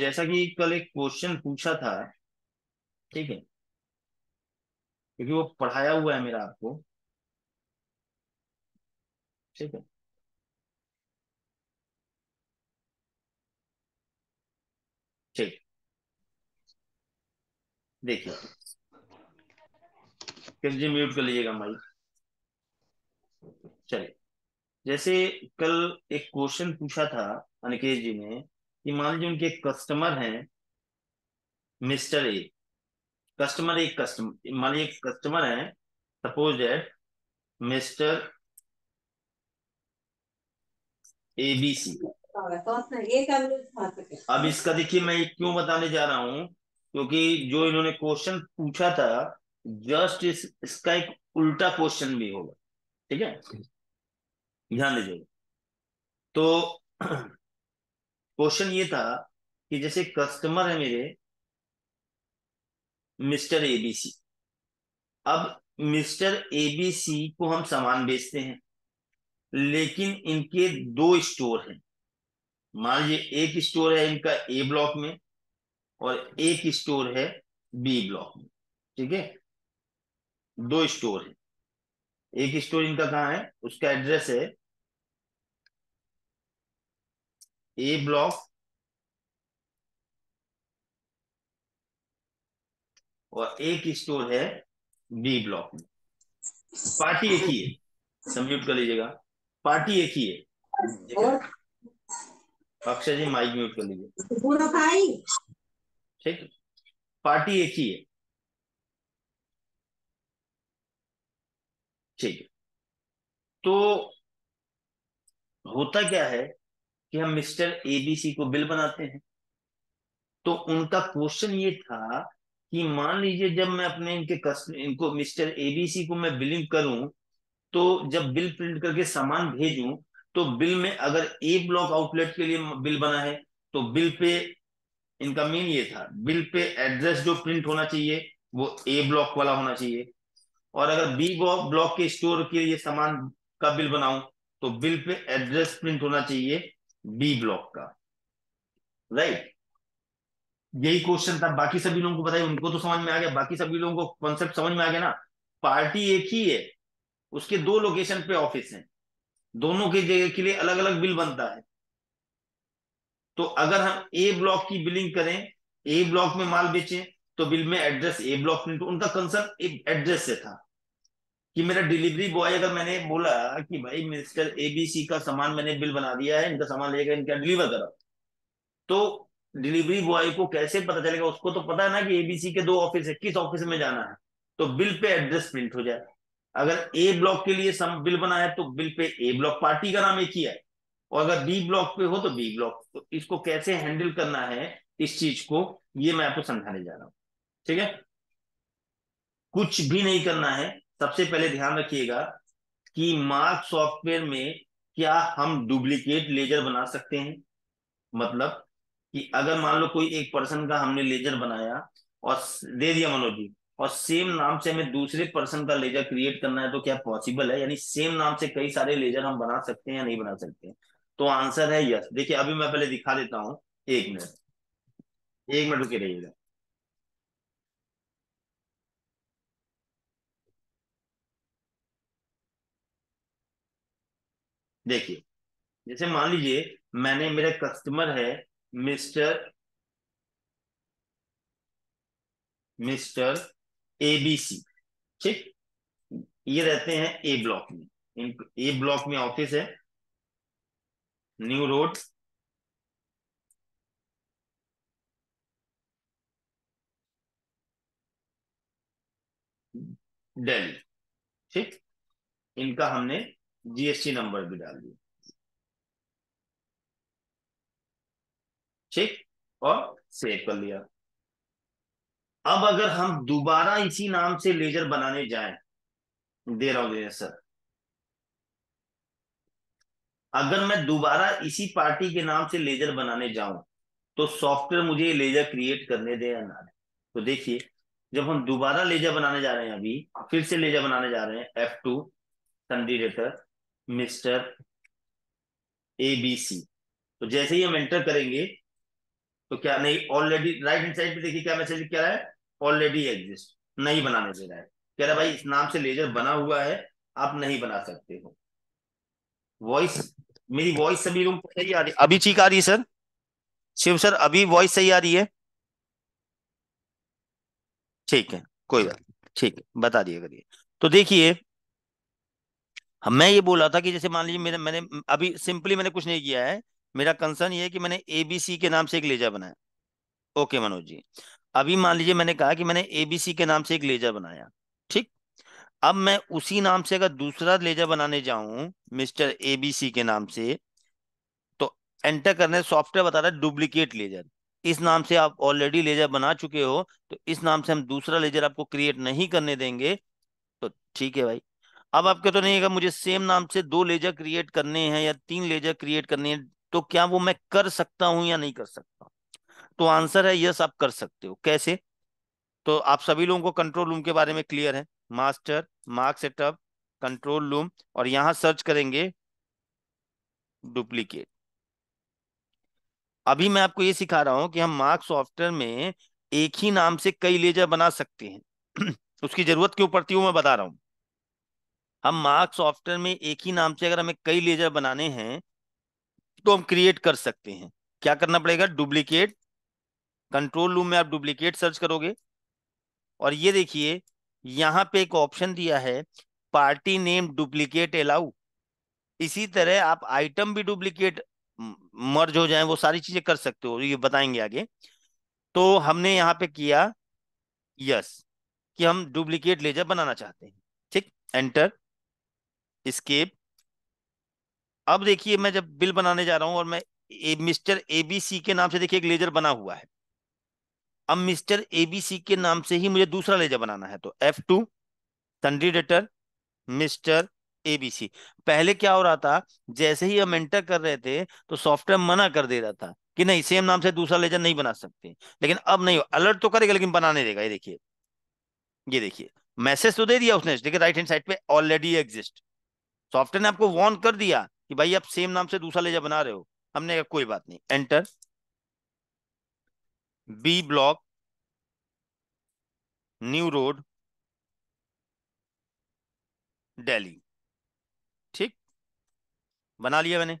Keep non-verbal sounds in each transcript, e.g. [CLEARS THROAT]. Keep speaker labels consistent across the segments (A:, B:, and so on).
A: जैसा कि कल एक क्वेश्चन पूछा था ठीक है क्योंकि वो पढ़ाया हुआ है मेरा आपको ठीक है ठीक देखिए कृष्ण जी म्यूट कर लीजिएगा माइक चलिए जैसे कल एक क्वेश्चन पूछा था अनिकेश जी ने कि मान लीजिए उनके कस्टमर हैं मिस्टर ए कस्टमर एक कस्टमर मान लीजिए कस्टमर है suppose that mister A B C अब इसका देखिए मैं क्यों बताने जा रहा हूं क्योंकि जो इन्होंने क्वेश्चन पूछा था जस्ट इस, इसका एक उल्टा क्वेश्चन भी होगा ठीक है ध्यान दीजिए तो [CLEARS THROAT] क्वेश्चन ये था कि जैसे कस्टमर है मेरे मिस्टर एबीसी अब मिस्टर एबीसी को हम सामान बेचते हैं लेकिन इनके दो स्टोर हैं मान लीजिए एक स्टोर है इनका ए ब्लॉक में और एक स्टोर है बी ब्लॉक में ठीक है दो स्टोर है एक स्टोर इनका कहाँ है उसका एड्रेस है ए ब्लॉक और एक स्टोर है बी ब्लॉक में पार्टी एक ही है सम्यूट कर लीजिएगा पार्टी एक ही है अक्षय जी माइक म्यूट कर लीजिए ठीक पार्टी एक ही है ठीक तो होता क्या है कि हम मिस्टर एबीसी को बिल बनाते हैं तो उनका क्वेश्चन ये था कि मान लीजिए जब मैं अपने इनके कस्टमर इनको मिस्टर एबीसी को मैं बिलिंग करूं तो जब बिल प्रिंट करके सामान भेजूं तो बिल में अगर ए ब्लॉक आउटलेट के लिए बिल बना है तो बिल पे इनका मेन ये था बिल पे एड्रेस जो प्रिंट होना चाहिए वो ए ब्लॉक वाला होना चाहिए और अगर बी ब्लॉक के स्टोर के लिए सामान का बिल बनाऊं तो बिल पे एड्रेस प्रिंट होना चाहिए बी ब्लॉक का राइट यही क्वेश्चन था बाकी सभी लोगों को बताइए उनको तो समझ में आ गया बाकी सभी लोगों को कॉन्सेप्ट समझ में आ गया ना पार्टी एक ही है उसके दो लोकेशन पे ऑफिस है दोनों के जगह के लिए अलग अलग बिल बनता है तो अगर हम ए ब्लॉक की बिलिंग करें ए ब्लॉक में माल बेचें तो बिल में एड्रेस ए ब्लॉक प्रिंट उनका कंसर्न एड्रेस से था कि मेरा डिलीवरी बॉय अगर मैंने बोला कि भाई मिस्टर एबीसी का सामान मैंने बिल बना दिया है इनका सामान लेकर इनका डिलीवर करा तो डिलीवरी बॉय को कैसे पता चलेगा उसको तो पता है ना कि एबीसी के दो ऑफिस है किस ऑफिस में जाना है तो बिल पे एड्रेस प्रिंट हो जाए अगर ए ब्लॉक के लिए सम बिल बना है तो बिल पे ए ब्लॉक पार्टी का नाम एक ही है और अगर बी ब्लॉक पे हो तो बी ब्लॉक तो इसको कैसे हैंडल करना है इस चीज को ये मैं आपको समझाने जा रहा हूं ठीक है कुछ भी नहीं करना है सबसे पहले ध्यान रखिएगा कि मार्क सॉफ्टवेयर में क्या हम डुप्लीकेट लेजर बना सकते हैं मतलब कि अगर मान लो कोई एक पर्सन का हमने लेजर बनाया और दे दिया मनोज जी और सेम नाम से हमें दूसरे पर्सन का लेजर क्रिएट करना है तो क्या पॉसिबल है यानी सेम नाम से कई सारे लेजर हम बना सकते हैं या नहीं बना सकते हैं तो आंसर है यस देखिए अभी मैं पहले दिखा देता हूं एक मिनट एक मिनट रुके रहिएगा देखिए जैसे मान लीजिए मैंने मेरा कस्टमर है मिस्टर मिस्टर एबीसी ठीक ये रहते हैं ए ब्लॉक में इन ए ब्लॉक में ऑफिस है न्यू रोड दिल्ली ठीक इनका हमने जीएसटी नंबर भी डाल दिया ठीक और सेव कर लिया अब अगर हम दोबारा इसी नाम से लेजर बनाने जाएं दे रहा हूं सर अगर मैं दोबारा इसी पार्टी के नाम से लेजर बनाने जाऊं तो सॉफ्टवेयर मुझे ये लेजर क्रिएट करने दे या ना दे तो देखिए जब हम दोबारा लेजर बनाने जा रहे हैं अभी फिर से लेजर बनाने जा रहे हैं एफ टू कंडीडेटर मिस्टर ए बी सी तो जैसे ही हम एंटर करेंगे तो क्या नहीं ऑलरेडी राइट हैंड साइड पे देखिए क्या मैसेज क्या है ऑलरेडी एग्जिस्ट नहीं बनाने दे रहा है कह रहा भाई इस नाम से लेजर बना हुआ है आप नहीं बना सकते हो वॉइस मेरी वॉइस सभी लोग सही आ रही है अभी ठीक आ रही है सर शिव सर अभी वॉइस सही आ रही है ठीक है कोई बात ठीक है बता दिए करिए तो देखिए हम हाँ, मैं ये बोला था कि जैसे मान लीजिए मेरा मैंने अभी सिंपली मैंने कुछ नहीं किया है मेरा कंसर्न ये है कि मैंने एबीसी के नाम से एक लेजर बनाया ओके मनोज जी अभी मान लीजिए मैंने कहा कि मैंने एबीसी के नाम से एक लेजर बनाया ठीक अब मैं उसी नाम से अगर दूसरा लेजर बनाने जाऊं मिस्टर एबीसी के नाम से तो एंटर करने सॉफ्टवेयर बता रहा है डुप्लीकेट लेजर इस नाम से आप ऑलरेडी लेजर बना चुके हो तो इस नाम से हम दूसरा लेजर आपको क्रिएट नहीं करने देंगे तो ठीक है भाई अब आपके तो नहीं है मुझे सेम नाम से दो लेजर क्रिएट करने हैं या तीन लेजर क्रिएट करने हैं तो क्या वो मैं कर सकता हूं या नहीं कर सकता तो आंसर है यस आप कर सकते हो कैसे तो आप सभी लोगों को कंट्रोल रूम के बारे में क्लियर है master mark setup control room और यहां सर्च करेंगे डुप्लीकेट अभी मैं आपको ये सिखा रहा हूं कि हम मार्क सॉफ्टवेयर में एक ही नाम से कई लेजर बना सकते हैं [CLEARS THROAT] उसकी जरूरत क्यों पड़ती है मैं बता रहा हूं हम मार्क सॉफ्टवेयर में एक ही नाम से अगर हमें कई लेजर बनाने हैं तो हम क्रिएट कर सकते हैं क्या करना पड़ेगा डुप्लीकेट कंट्रोल रूम में आप डुप्लीकेट सर्च करोगे और ये देखिए यहाँ पे एक ऑप्शन दिया है पार्टी नेम डुप्लीकेट अलाउ इसी तरह आप आइटम भी डुप्लीकेट मर्ज हो जाए वो सारी चीजें कर सकते हो ये बताएंगे आगे तो हमने यहाँ पे किया यस कि हम डुप्लीकेट लेजर बनाना चाहते हैं ठीक एंटर स्केप अब देखिए मैं जब बिल बनाने जा रहा हूं और मैं ए, मिस्टर एबीसी के नाम से देखिए एक लेजर बना हुआ है अब मिस्टर एबीसी के नाम से ही मुझे दूसरा लेजर बनाना है तो एफ टू थंड्रीडेटर मिस्टर एबीसी पहले क्या हो रहा था जैसे ही हम एंटर कर रहे थे तो सॉफ्टवेयर मना कर दे रहा था कि नहीं सेम नाम से दूसरा लेजर नहीं बना सकते लेकिन अब नहीं अलर्ट तो करेगा लेकिन बनाने देगा ये देखिए ये देखिए मैसेज तो दे दिया उसने देखिए राइट हैंड साइड पे ऑलरेडी एग्जिस्ट सॉफ्टवेयर ने आपको वॉर्न कर दिया कि भाई आप सेम नाम से दूसरा लेजा बना रहे हो हमने कहा कोई बात नहीं enter B block new road Delhi ठीक बना लिया मैंने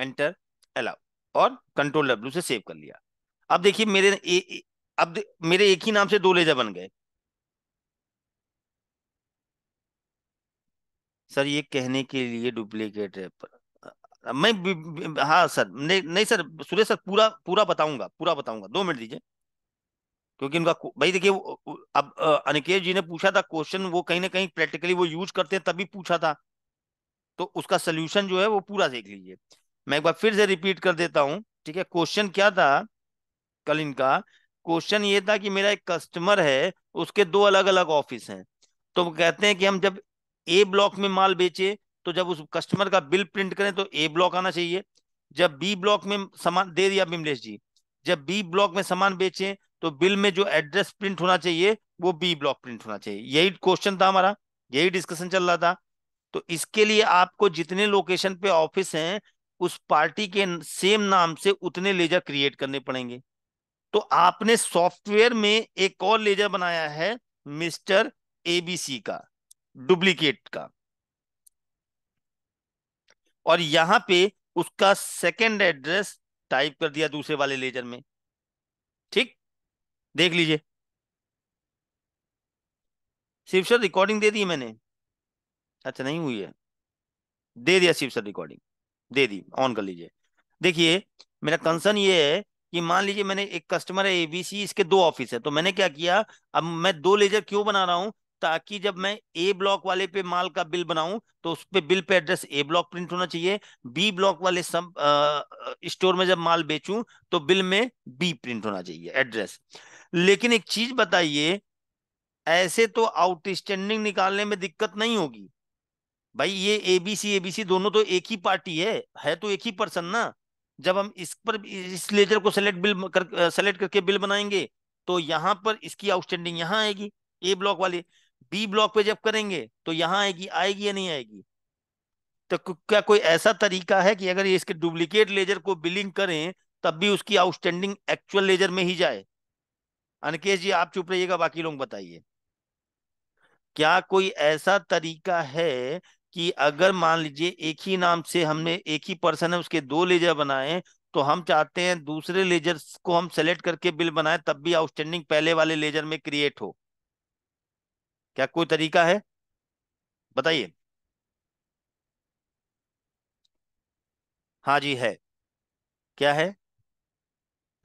A: एंटर अलाउ और कंट्रोल डब्ल्यू से सेव कर लिया अब देखिए मेरे ए, ए, अब मेरे एक ही नाम से दो लेजर बन गए सर ये कहने के लिए डुप्लीकेट है पर मैं ब, ब, हाँ सर नहीं नहीं सर सुरेश सर पूरा पूरा बताऊंगा पूरा बताऊंगा दो मिनट दीजिए क्योंकि उनका भाई देखिए अब अनिकेत जी ने पूछा था क्वेश्चन वो कहीं ना कहीं प्रैक्टिकली वो यूज करते हैं तभी पूछा था तो उसका सोल्यूशन जो है वो पूरा देख लीजिए मैं एक बार फिर से रिपीट कर देता हूँ ठीक है क्वेश्चन क्या था कल इनका क्वेश्चन ये था कि मेरा एक कस्टमर है उसके दो अलग अलग ऑफिस हैं तो कहते हैं कि हम जब ए ब्लॉक में माल बेचे तो जब उस कस्टमर का बिल प्रिंट करें तो ए ब्लॉक आना चाहिए जब बी ब्लॉक में सामान दे दिया विमलेश जी जब बी ब्लॉक में सामान बेचे तो बिल में जो एड्रेस प्रिंट होना चाहिए वो बी ब्लॉक प्रिंट होना चाहिए यही क्वेश्चन था हमारा यही डिस्कशन चल रहा था तो इसके लिए आपको जितने लोकेशन पे ऑफिस हैं उस पार्टी के सेम नाम से उतने लेजर क्रिएट करने पड़ेंगे तो आपने सॉफ्टवेयर में एक और लेजर बनाया है मिस्टर एबीसी का डुप्लीकेट का और यहां पे उसका सेकंड एड्रेस टाइप कर दिया दूसरे वाले लेजर में ठीक देख लीजिए शिव सर रिकॉर्डिंग दे दी मैंने अच्छा नहीं हुई है दे दिया शिव सर रिकॉर्डिंग दे दी ऑन कर लीजिए देखिए मेरा कंसर्न ये है कि मान लीजिए मैंने एक कस्टमर है एबीसी इसके दो ऑफिस है तो मैंने क्या किया अब मैं दो लेजर क्यों बना रहा हूं ताकि जब मैं ए ब्लॉक वाले पे माल का बिल बनाऊं तो उस पे bill pay address A block print होना चाहिए बी ब्लॉक वाले सब स्टोर में जब माल बेचूं तो बिल में बी प्रिंट होना चाहिए एड्रेस लेकिन एक चीज बताइए ऐसे तो आउटस्टैंडिंग निकालने में दिक्कत नहीं होगी भाई ये एबीसी एबीसी दोनों तो एक ही पार्टी है है तो एक ही पर्सन ना जब हम इस पर इस लेजर को सेलेक्ट बिल कर सेलेक्ट करके बिल बनाएंगे तो यहाँ पर इसकी आउटस्टैंडिंग यहाँ आएगी ए ब्लॉक वाली बी ब्लॉक पे जब करेंगे तो यहाँ आएगी आएगी या नहीं आएगी तो क्या कोई ऐसा तरीका है कि अगर ये इसके डुप्लीकेट लेजर को बिलिंग करें तब भी उसकी आउटस्टैंडिंग एक्चुअल लेजर में ही जाए अनकेश जी आप चुप रहिएगा बाकी लोग बताइए क्या कोई ऐसा तरीका है कि अगर मान लीजिए एक ही नाम से हमने एक ही पर्सन है उसके दो लेजर बनाए तो हम चाहते हैं दूसरे लेजर को हम सेलेक्ट करके बिल बनाए तब भी आउटस्टैंडिंग पहले वाले लेजर में क्रिएट हो क्या कोई तरीका है बताइए हाँ जी है क्या है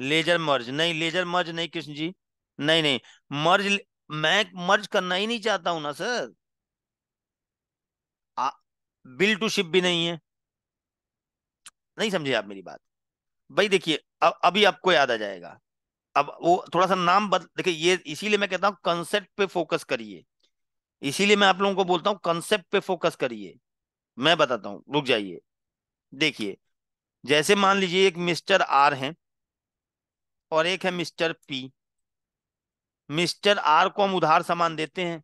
A: लेजर मर्ज नहीं लेजर मर्ज नहीं कृष्ण जी नहीं नहीं मर्ज मैं मर्ज करना ही नहीं चाहता हूं ना सर आ, बिल टू शिप भी नहीं है नहीं समझे आप मेरी बात भाई देखिए अब अभी आपको याद आ जाएगा अब वो थोड़ा सा नाम बदल देखिए ये इसीलिए मैं कहता हूँ कंसेप्ट पे फोकस करिए इसीलिए मैं आप लोगों को बोलता हूँ कंसेप्ट पे फोकस करिए मैं बताता हूँ रुक जाइए देखिए जैसे मान लीजिए एक मिस्टर आर है और एक है मिस्टर पी मिस्टर आर को हम उधार सामान देते हैं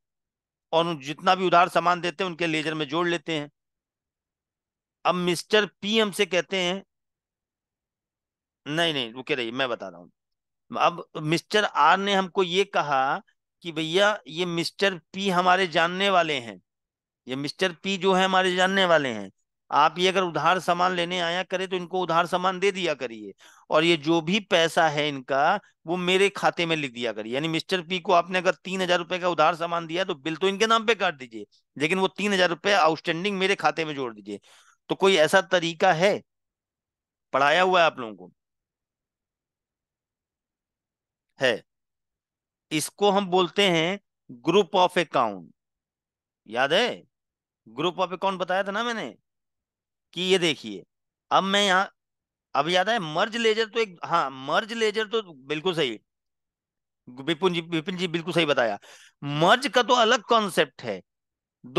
A: और जितना भी उधार सामान देते हैं उनके लेजर में जोड़ लेते हैं अब मिस्टर पी हमसे कहते हैं नहीं नहीं रुके रहिए मैं बता रहा हूं अब मिस्टर आर ने हमको ये कहा कि भैया ये मिस्टर पी हमारे जानने वाले हैं ये मिस्टर पी जो है हमारे जानने वाले हैं आप ये अगर उधार सामान लेने आया करें तो इनको उधार सामान दे दिया करिए और ये जो भी पैसा है इनका वो मेरे खाते में लिख दिया करिए यानी मिस्टर पी को आपने अगर तीन हजार रुपए का उधार सामान दिया तो बिल तो इनके नाम पे काट दीजिए लेकिन वो तीन हजार रुपए आउटस्टैंडिंग मेरे खाते में जोड़ दीजिए तो कोई ऐसा तरीका है पढ़ाया हुआ है आप लोगों को है इसको हम बोलते हैं ग्रुप ऑफ अकाउंट याद है ग्रुप ऑफ अकाउंट बताया था ना मैंने कि ये देखिए अब मैं यहाँ अब याद है मर्ज लेजर तो एक हाँ मर्ज लेजर तो बिल्कुल सही विपुन जी विपिन जी बिल्कुल सही बताया मर्ज का तो अलग कॉन्सेप्ट है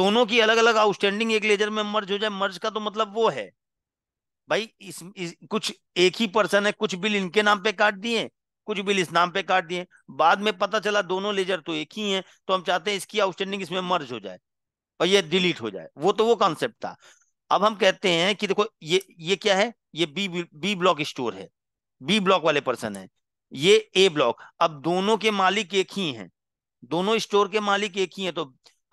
A: दोनों की अलग अलग आउटस्टैंडिंग एक लेजर में मर्ज हो जाए मर्ज का तो मतलब वो है भाई इस, इस कुछ एक ही पर्सन है कुछ बिल इनके नाम पे काट दिए कुछ बिल इस नाम पे काट दिए बाद में पता चला दोनों लेजर तो एक ही हैं तो हम चाहते हैं इसकी आउटस्टैंडिंग इसमें मर्ज हो जाए और ये डिलीट हो जाए वो तो वो कॉन्सेप्ट था अब हम कहते हैं कि देखो ये ये क्या है ये बी बी ब्लॉक स्टोर है बी ब्लॉक वाले पर्सन है ये ए ब्लॉक अब दोनों के मालिक एक ही हैं दोनों स्टोर के मालिक एक ही हैं तो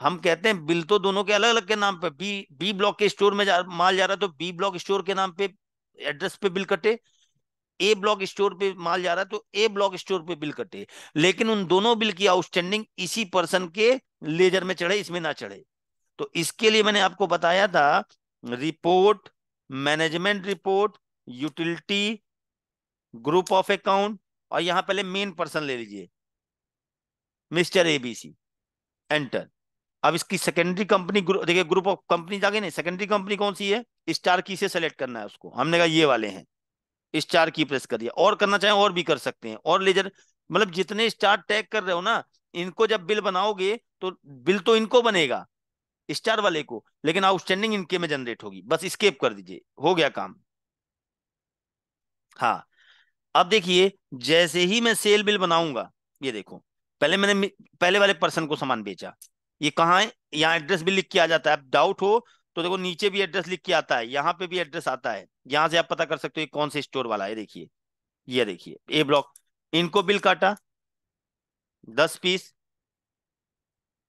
A: हम कहते हैं बिल तो दोनों के अलग अलग के नाम पे बी बी ब्लॉक के स्टोर में जा, माल जा रहा है तो बी ब्लॉक स्टोर के नाम पे एड्रेस पे बिल कटे ए ब्लॉक स्टोर पे माल जा रहा है तो ए ब्लॉक स्टोर पे बिल कटे लेकिन उन दोनों बिल की आउटस्टैंडिंग इसी पर्सन के लेजर में चढ़े इसमें ना चढ़े तो इसके लिए मैंने आपको बताया था report management report utility group of account और यहां पहले मेन पर्सन ले लीजिए मिस्टर एबीसी एंटर अब इसकी सेकेंडरी कंपनी देखिए ग्रुप ऑफ कंपनी आगे नहीं सेकेंडरी कंपनी कौन सी है स्टार की से सेलेक्ट करना है उसको हमने कहा ये वाले हैं स्टार की प्रेस कर दिया और करना चाहे और भी कर सकते हैं और लेजर मतलब जितने स्टार टैग कर रहे हो ना इनको जब बिल बनाओगे तो बिल तो इनको बनेगा स्टार वाले को लेकिन आउटस्टैंडिंग इनके में जनरेट होगी बस स्केप कर दीजिए हो गया काम हाँ अब देखिए जैसे ही मैं सेल बिल बनाऊंगा ये देखो पहले मैंने पहले वाले पर्सन को सामान बेचा ये कहाँ है यहाँ एड्रेस भी लिख के आ जाता है अब डाउट हो तो देखो नीचे भी एड्रेस लिख के आता है यहाँ पे भी एड्रेस आता है यहाँ से आप पता कर सकते हो कौन से स्टोर वाला है देखिए ये देखिए ए ब्लॉक इनको बिल काटा दस पीस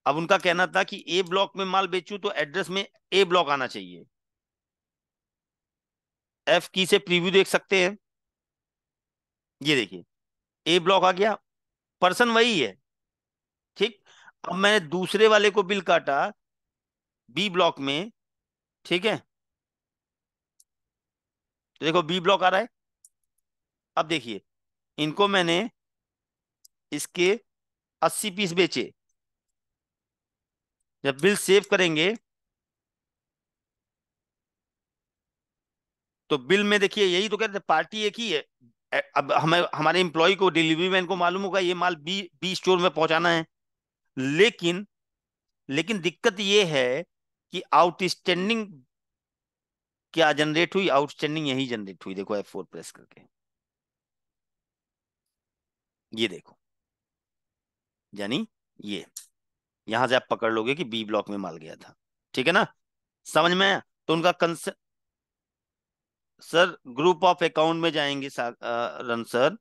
A: अब उनका कहना था कि ए ब्लॉक में माल बेचू तो एड्रेस में ए ब्लॉक आना चाहिए एफ की से प्रीव्यू देख सकते हैं ये देखिए ए ब्लॉक आ गया पर्सन वही है ठीक अब मैंने दूसरे वाले को बिल काटा बी ब्लॉक में ठीक है तो देखो बी ब्लॉक आ रहा है अब देखिए इनको मैंने इसके अस्सी पीस बेचे जब बिल सेव करेंगे तो बिल में देखिए यही तो कह रहे थे पार्टी एक ही है अब हमें हमारे इंप्लॉय को डिलीवरी मैन को मालूम होगा ये माल बी बी स्टोर में पहुंचाना है लेकिन लेकिन दिक्कत ये है कि आउटस्टैंडिंग क्या जनरेट हुई आउटस्टैंडिंग यही जनरेट हुई देखो एफ फोर प्रेस करके ये देखो यानी ये यहां से आप पकड़ लोगे कि बी ब्लॉक में माल गया था ठीक है ना समझ में तो उनका कंसे सर ग्रुप ऑफ अकाउंट में जाएंगे रन सर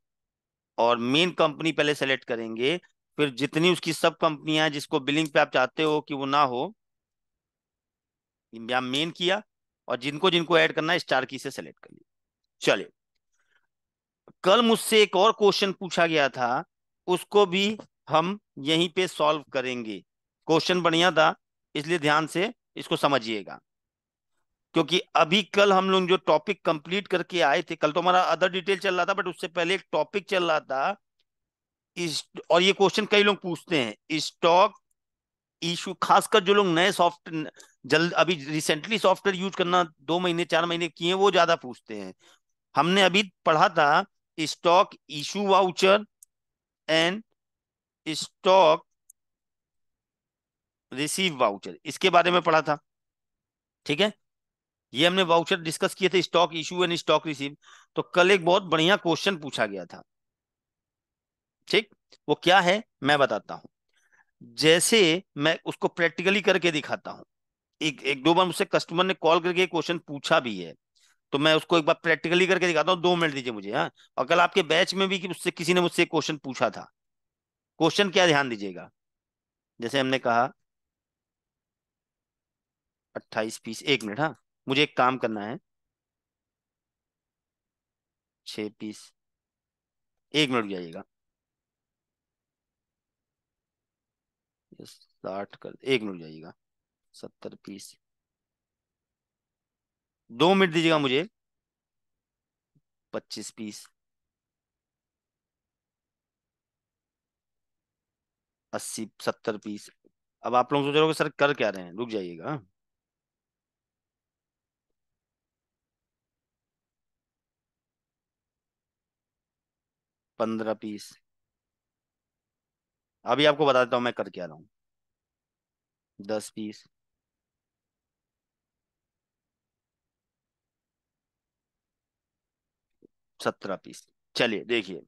A: और मेन कंपनी पहले सेलेक्ट करेंगे फिर जितनी उसकी सब कंपनियां हैं जिसको बिलिंग पे आप चाहते हो कि वो ना हो या मेन किया और जिनको जिनको ऐड करना है स्टार की से सेलेक्ट कर लिया चलिए कल मुझसे एक और क्वेश्चन पूछा गया था उसको भी हम यहीं पे सॉल्व करेंगे क्वेश्चन बढ़िया था इसलिए ध्यान से इसको समझिएगा क्योंकि अभी कल हम लोग जो टॉपिक कंप्लीट करके आए थे कल तो हमारा अदर डिटेल चल रहा था बट उससे पहले एक टॉपिक चल रहा था इस और ये क्वेश्चन कई लोग पूछते हैं स्टॉक इशू खासकर जो लोग नए सॉफ्ट जल्द अभी रिसेंटली सॉफ्टवेयर यूज करना दो महीने चार महीने किए वो ज्यादा पूछते हैं हमने अभी पढ़ा था stock issue voucher and stock receive voucher इसके बारे में पढ़ा था ठीक है ये हमने वाउचर डिस्कस किए थे stock issue and stock receive तो कल एक बहुत बढ़िया क्वेश्चन पूछा गया था ठीक वो क्या है मैं बताता हूं जैसे मैं उसको प्रैक्टिकली करके दिखाता हूं एक एक दो बार मुझसे कस्टमर ने कॉल करके क्वेश्चन पूछा भी है तो मैं उसको एक बार प्रैक्टिकली करके दिखाता हूँ दो मिनट दीजिए मुझे हाँ और कल आपके बैच में भी कि उससे किसी ने मुझसे क्वेश्चन पूछा था क्वेश्चन क्या ध्यान दीजिएगा जैसे हमने कहा अट्ठाईस पीस एक मिनट हाँ मुझे एक काम करना है छ पीस एक मिनट जाइएगा साठ कर एक मिनट जाइएगा सत्तर पीस दो मिनट दीजिएगा मुझे पच्चीस पीस अस्सी सत्तर पीस अब आप लोग सोच रहे हो सर कर क्या रहे हैं रुक जाइएगा पंद्रह पीस अभी आपको बता देता हूँ मैं करके आ रहा हूँ दस पीस सत्रह पीस चलिए देखिए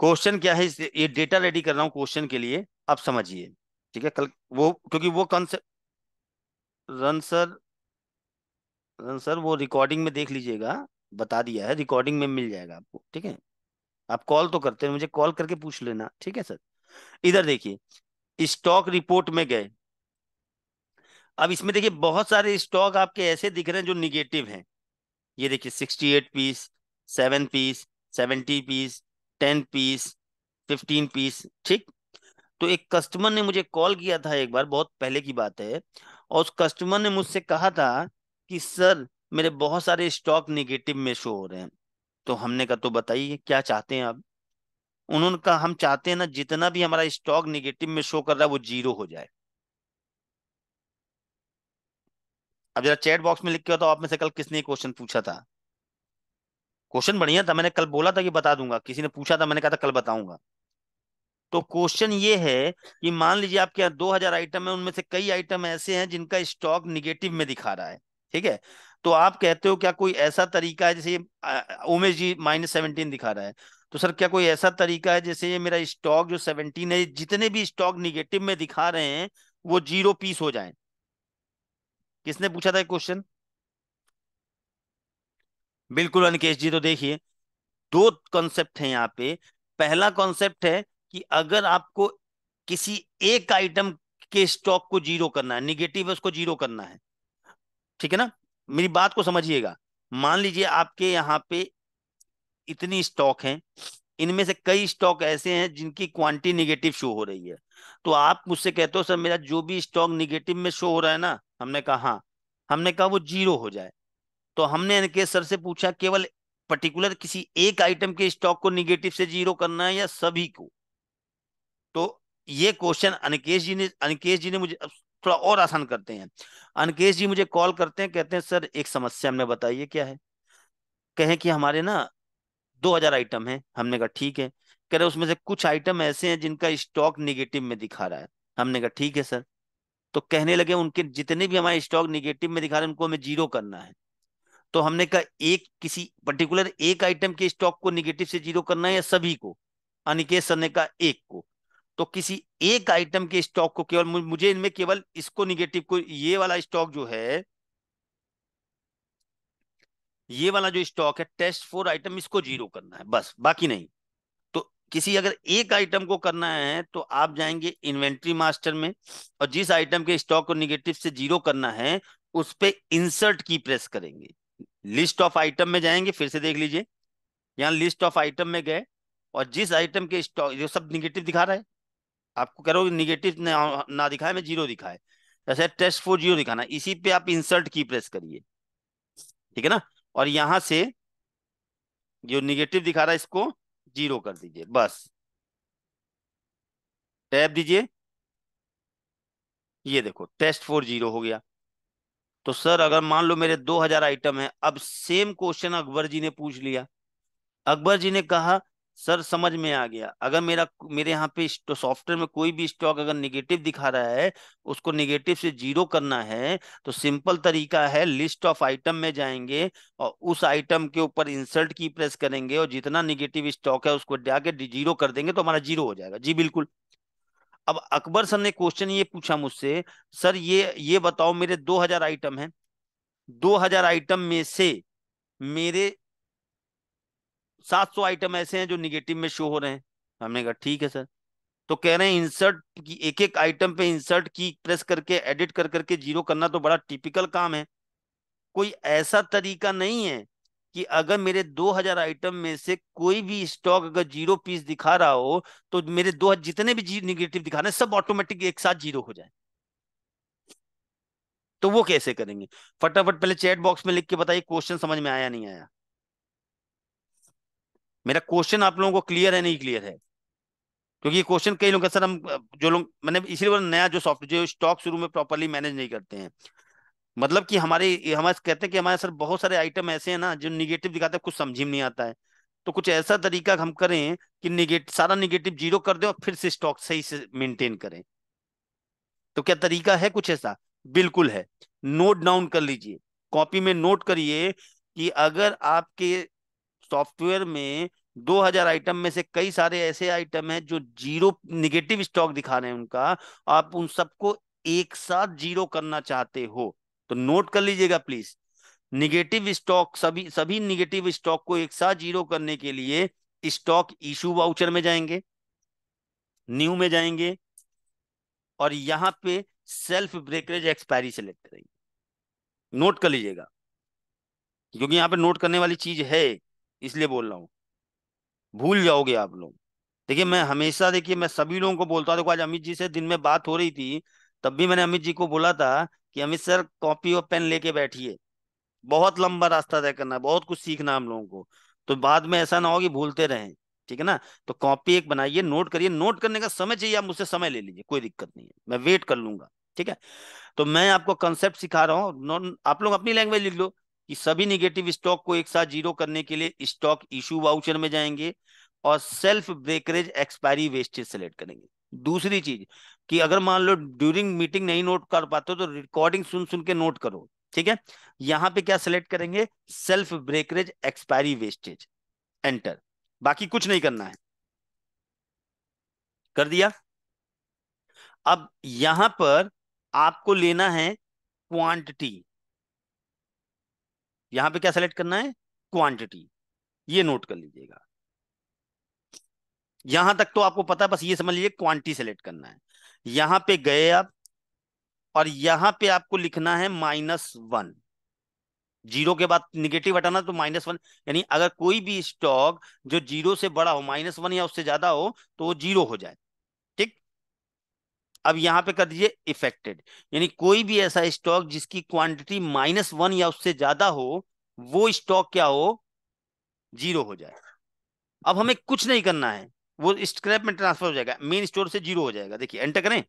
A: क्वेश्चन क्या है ये डेटा रेडी कर रहा हूँ क्वेश्चन के लिए आप समझिए ठीक है कल वो क्योंकि वो concept run sir run sir वो रिकॉर्डिंग में देख लीजिएगा बता दिया है रिकॉर्डिंग में मिल जाएगा आपको ठीक है आप कॉल तो करते हैं मुझे कॉल करके पूछ लेना ठीक है सर इधर देखिए स्टॉक रिपोर्ट में गए अब इसमें देखिए बहुत सारे स्टॉक आपके ऐसे दिख रहे हैं जो निगेटिव हैं ये देखिए sixty eight piece seven piece seventy piece ten piece fifteen piece ठीक तो एक कस्टमर ने मुझे कॉल किया था एक बार बहुत पहले की बात है और उस कस्टमर ने मुझसे कहा था कि सर मेरे बहुत सारे स्टॉक निगेटिव में शो हो रहे हैं तो हमने कहा तो बताइए क्या चाहते हैं आप उन्होंने कहा हम चाहते हैं ना जितना भी हमारा स्टॉक निगेटिव में शो कर रहा है वो जीरो हो जाए अब जरा चैट बॉक्स में लिख के बताओ आप में से कल किसने क्वेश्चन पूछा था क्वेश्चन बढ़िया था मैंने कल बोला था कि बता दूंगा किसी ने पूछा था मैंने कहा था कल बताऊंगा तो क्वेश्चन ये है कि मान लीजिए आपके यहाँ दो हजार आइटम है उनमें से कई आइटम ऐसे हैं जिनका स्टॉक निगेटिव में दिखा रहा है ठीक है तो आप कहते हो क्या कोई ऐसा तरीका है जैसे उमेश जी माइनस सेवनटीन दिखा रहा है तो सर क्या कोई ऐसा तरीका है जैसे ये मेरा स्टॉक जो सेवनटीन है जितने भी स्टॉक निगेटिव में दिखा रहे हैं वो जीरो पीस हो जाए किसने पूछा था क्वेश्चन बिल्कुल अनिकेश जी तो देखिए दो कॉन्सेप्ट है यहाँ पे पहला कॉन्सेप्ट है कि अगर आपको किसी एक आइटम के स्टॉक को जीरो करना है निगेटिव उसको जीरो करना है ठीक है ना मेरी बात को समझिएगा मान लीजिए आपके यहाँ पे इतनी स्टॉक हैं इनमें से कई स्टॉक ऐसे हैं जिनकी क्वांटिटी निगेटिव शो हो रही है तो आप मुझसे कहते हो सर मेरा जो भी स्टॉक निगेटिव में शो हो रहा है ना हमने कहा हाँ हमने कहा वो जीरो हो जाए तो हमने इनके सर से पूछा केवल पर्टिकुलर किसी एक आइटम के स्टॉक को निगेटिव से जीरो करना है या सभी को तो ये क्वेश्चन अनिकेश जी ने अनिकेश जी ने मुझे थोड़ा और आसान करते हैं अनकेश जी मुझे कॉल करते हैं कहते हैं सर एक समस्या हमने बताइए क्या है कहें कि हमारे ना 2000 आइटम हैं हमने कहा ठीक है कह रहे उसमें से कुछ आइटम ऐसे हैं जिनका स्टॉक निगेटिव में दिखा रहा है हमने कहा ठीक है सर तो कहने लगे उनके जितने भी हमारे स्टॉक निगेटिव में दिखा रहे हैं उनको हमें जीरो करना है तो हमने कहा एक किसी पर्टिकुलर एक आइटम के स्टॉक को निगेटिव से जीरो करना है या सभी को अनिकेश सर ने कहा एक को तो किसी एक आइटम के स्टॉक को केवल मुझे इनमें केवल इसको निगेटिव को ये वाला स्टॉक जो है ये वाला जो स्टॉक है टेस्ट फोर आइटम इसको जीरो करना है बस बाकी नहीं तो किसी अगर एक आइटम को करना है तो आप जाएंगे इन्वेंट्री मास्टर में और जिस आइटम के स्टॉक को निगेटिव से जीरो करना है उस पर इंसर्ट की प्रेस करेंगे लिस्ट ऑफ आइटम में जाएंगे फिर से देख लीजिए यहाँ लिस्ट ऑफ आइटम में गए और जिस आइटम के स्टॉक जो सब निगेटिव दिखा रहा है आपको कह रहा हूँ निगेटिव ना, दिखाए मैं जीरो दिखाए जैसे टेस्ट फोर जीरो दिखाना इसी पे आप इंसर्ट की प्रेस करिए ठीक है ना और यहां से जो निगेटिव दिखा रहा है इसको जीरो कर दीजिए बस टैप दीजिए ये देखो टेस्ट फोर जीरो हो गया तो सर अगर मान लो मेरे 2000 आइटम है अब सेम क्वेश्चन अकबर जी ने पूछ लिया अकबर जी ने कहा सर समझ में आ गया अगर मेरा मेरे यहाँ पे तो सॉफ्टवेयर में कोई भी स्टॉक अगर निगेटिव दिखा रहा है उसको निगेटिव से जीरो करना है तो सिंपल तरीका है लिस्ट ऑफ आइटम में जाएंगे और उस आइटम के ऊपर इंसर्ट की प्रेस करेंगे और जितना निगेटिव स्टॉक है उसको जाके जीरो कर देंगे तो हमारा जीरो हो जाएगा जी बिल्कुल अब अकबर सर ने क्वेश्चन ये पूछा मुझसे सर ये ये बताओ मेरे दो आइटम है दो आइटम में से मेरे सात सौ आइटम ऐसे हैं जो निगेटिव में शो हो रहे हैं हमने कहा ठीक है सर तो कह रहे हैं इंसर्ट की एक एक आइटम पे इंसर्ट की प्रेस करके एडिट कर करके जीरो करना तो बड़ा टिपिकल काम है कोई ऐसा तरीका नहीं है कि अगर मेरे 2000 आइटम में से कोई भी स्टॉक अगर जीरो पीस दिखा रहा हो तो मेरे दो जितने भी निगेटिव दिखा रहे सब ऑटोमेटिक एक साथ जीरो हो जाए तो वो कैसे करेंगे फटाफट पहले चैट बॉक्स में लिख के बताइए क्वेश्चन समझ में आया नहीं आया मेरा क्वेश्चन आप लोगों को क्लियर है नहीं क्लियर है क्योंकि ये क्वेश्चन कई लोग सर हम जो लोग मैंने इसीलिए नया जो सॉफ्टवेयर जो स्टॉक शुरू में प्रॉपरली मैनेज नहीं करते हैं मतलब कि हमारे हमारे कहते हैं कि हमारे सर बहुत सारे आइटम ऐसे हैं ना जो निगेटिव दिखाते हैं कुछ समझी नहीं आता है तो कुछ ऐसा तरीका हम करें कि निगेट सारा निगेटिव जीरो कर दें और फिर से स्टॉक सही से मेनटेन करें तो क्या तरीका है कुछ ऐसा बिल्कुल है नोट डाउन कर लीजिए कॉपी में नोट करिए कि अगर आपके सॉफ्टवेयर में 2000 आइटम में से कई सारे ऐसे आइटम हैं जो जीरो निगेटिव स्टॉक दिखा रहे हैं उनका आप उन सबको एक साथ जीरो करना चाहते हो तो नोट कर लीजिएगा प्लीज निगेटिव स्टॉक सभी सभी निगेटिव स्टॉक को एक साथ जीरो करने के लिए स्टॉक इशू वाउचर में जाएंगे न्यू में जाएंगे और यहां पे सेल्फ ब्रेकरेज एक्सपायरी सेलेक्ट करेंगे नोट कर लीजिएगा क्योंकि यहां पे नोट करने वाली चीज है इसलिए बोल रहा हूँ भूल जाओगे आप लोग देखिए मैं हमेशा देखिए मैं सभी लोगों को बोलता देखो आज अमित जी से दिन में बात हो रही थी तब भी मैंने अमित जी को बोला था कि अमित सर कॉपी और पेन लेके बैठिए बहुत लंबा रास्ता तय करना है बहुत कुछ सीखना हम लोगों को तो बाद में ऐसा ना हो कि भूलते रहें ठीक है ना तो कॉपी एक बनाइए नोट करिए नोट करने का समय चाहिए आप मुझसे समय ले लीजिए कोई दिक्कत नहीं है मैं वेट कर लूंगा ठीक है तो मैं आपको कंसेप्ट सिखा रहा हूँ आप लोग अपनी लैंग्वेज लिख लो कि सभी निगेटिव स्टॉक को एक साथ जीरो करने के लिए स्टॉक इशू वाउचर में जाएंगे और self breakage expiry wastage select करेंगे दूसरी चीज कि अगर मान लो ड्यूरिंग मीटिंग नहीं नोट कर पाते तो रिकॉर्डिंग सुन सुन के नोट करो ठीक है यहाँ पे क्या सिलेक्ट करेंगे self breakage expiry wastage enter बाकी कुछ नहीं करना है कर दिया अब यहां पर आपको लेना है क्वांटिटी यहां पे क्या सेलेक्ट करना है क्वांटिटी ये नोट कर लीजिएगा यहां तक तो आपको पता है बस ये समझ लीजिए क्वांटिटी सेलेक्ट करना है यहां पे गए आप और यहां पे आपको लिखना है माइनस वन जीरो के बाद निगेटिव हटाना तो माइनस वन यानी अगर कोई भी स्टॉक जो जीरो से बड़ा हो माइनस वन या उससे ज्यादा हो तो वो जीरो हो जाए अब यहां पे कर दीजिए इफेक्टेड यानी कोई भी ऐसा स्टॉक जिसकी क्वांटिटी माइनस वन या उससे ज्यादा हो वो स्टॉक क्या हो जीरो हो जाए अब हमें कुछ नहीं करना है वो स्क्रैप में ट्रांसफर हो जाएगा मेन स्टोर से जीरो हो जाएगा देखिए एंटर करें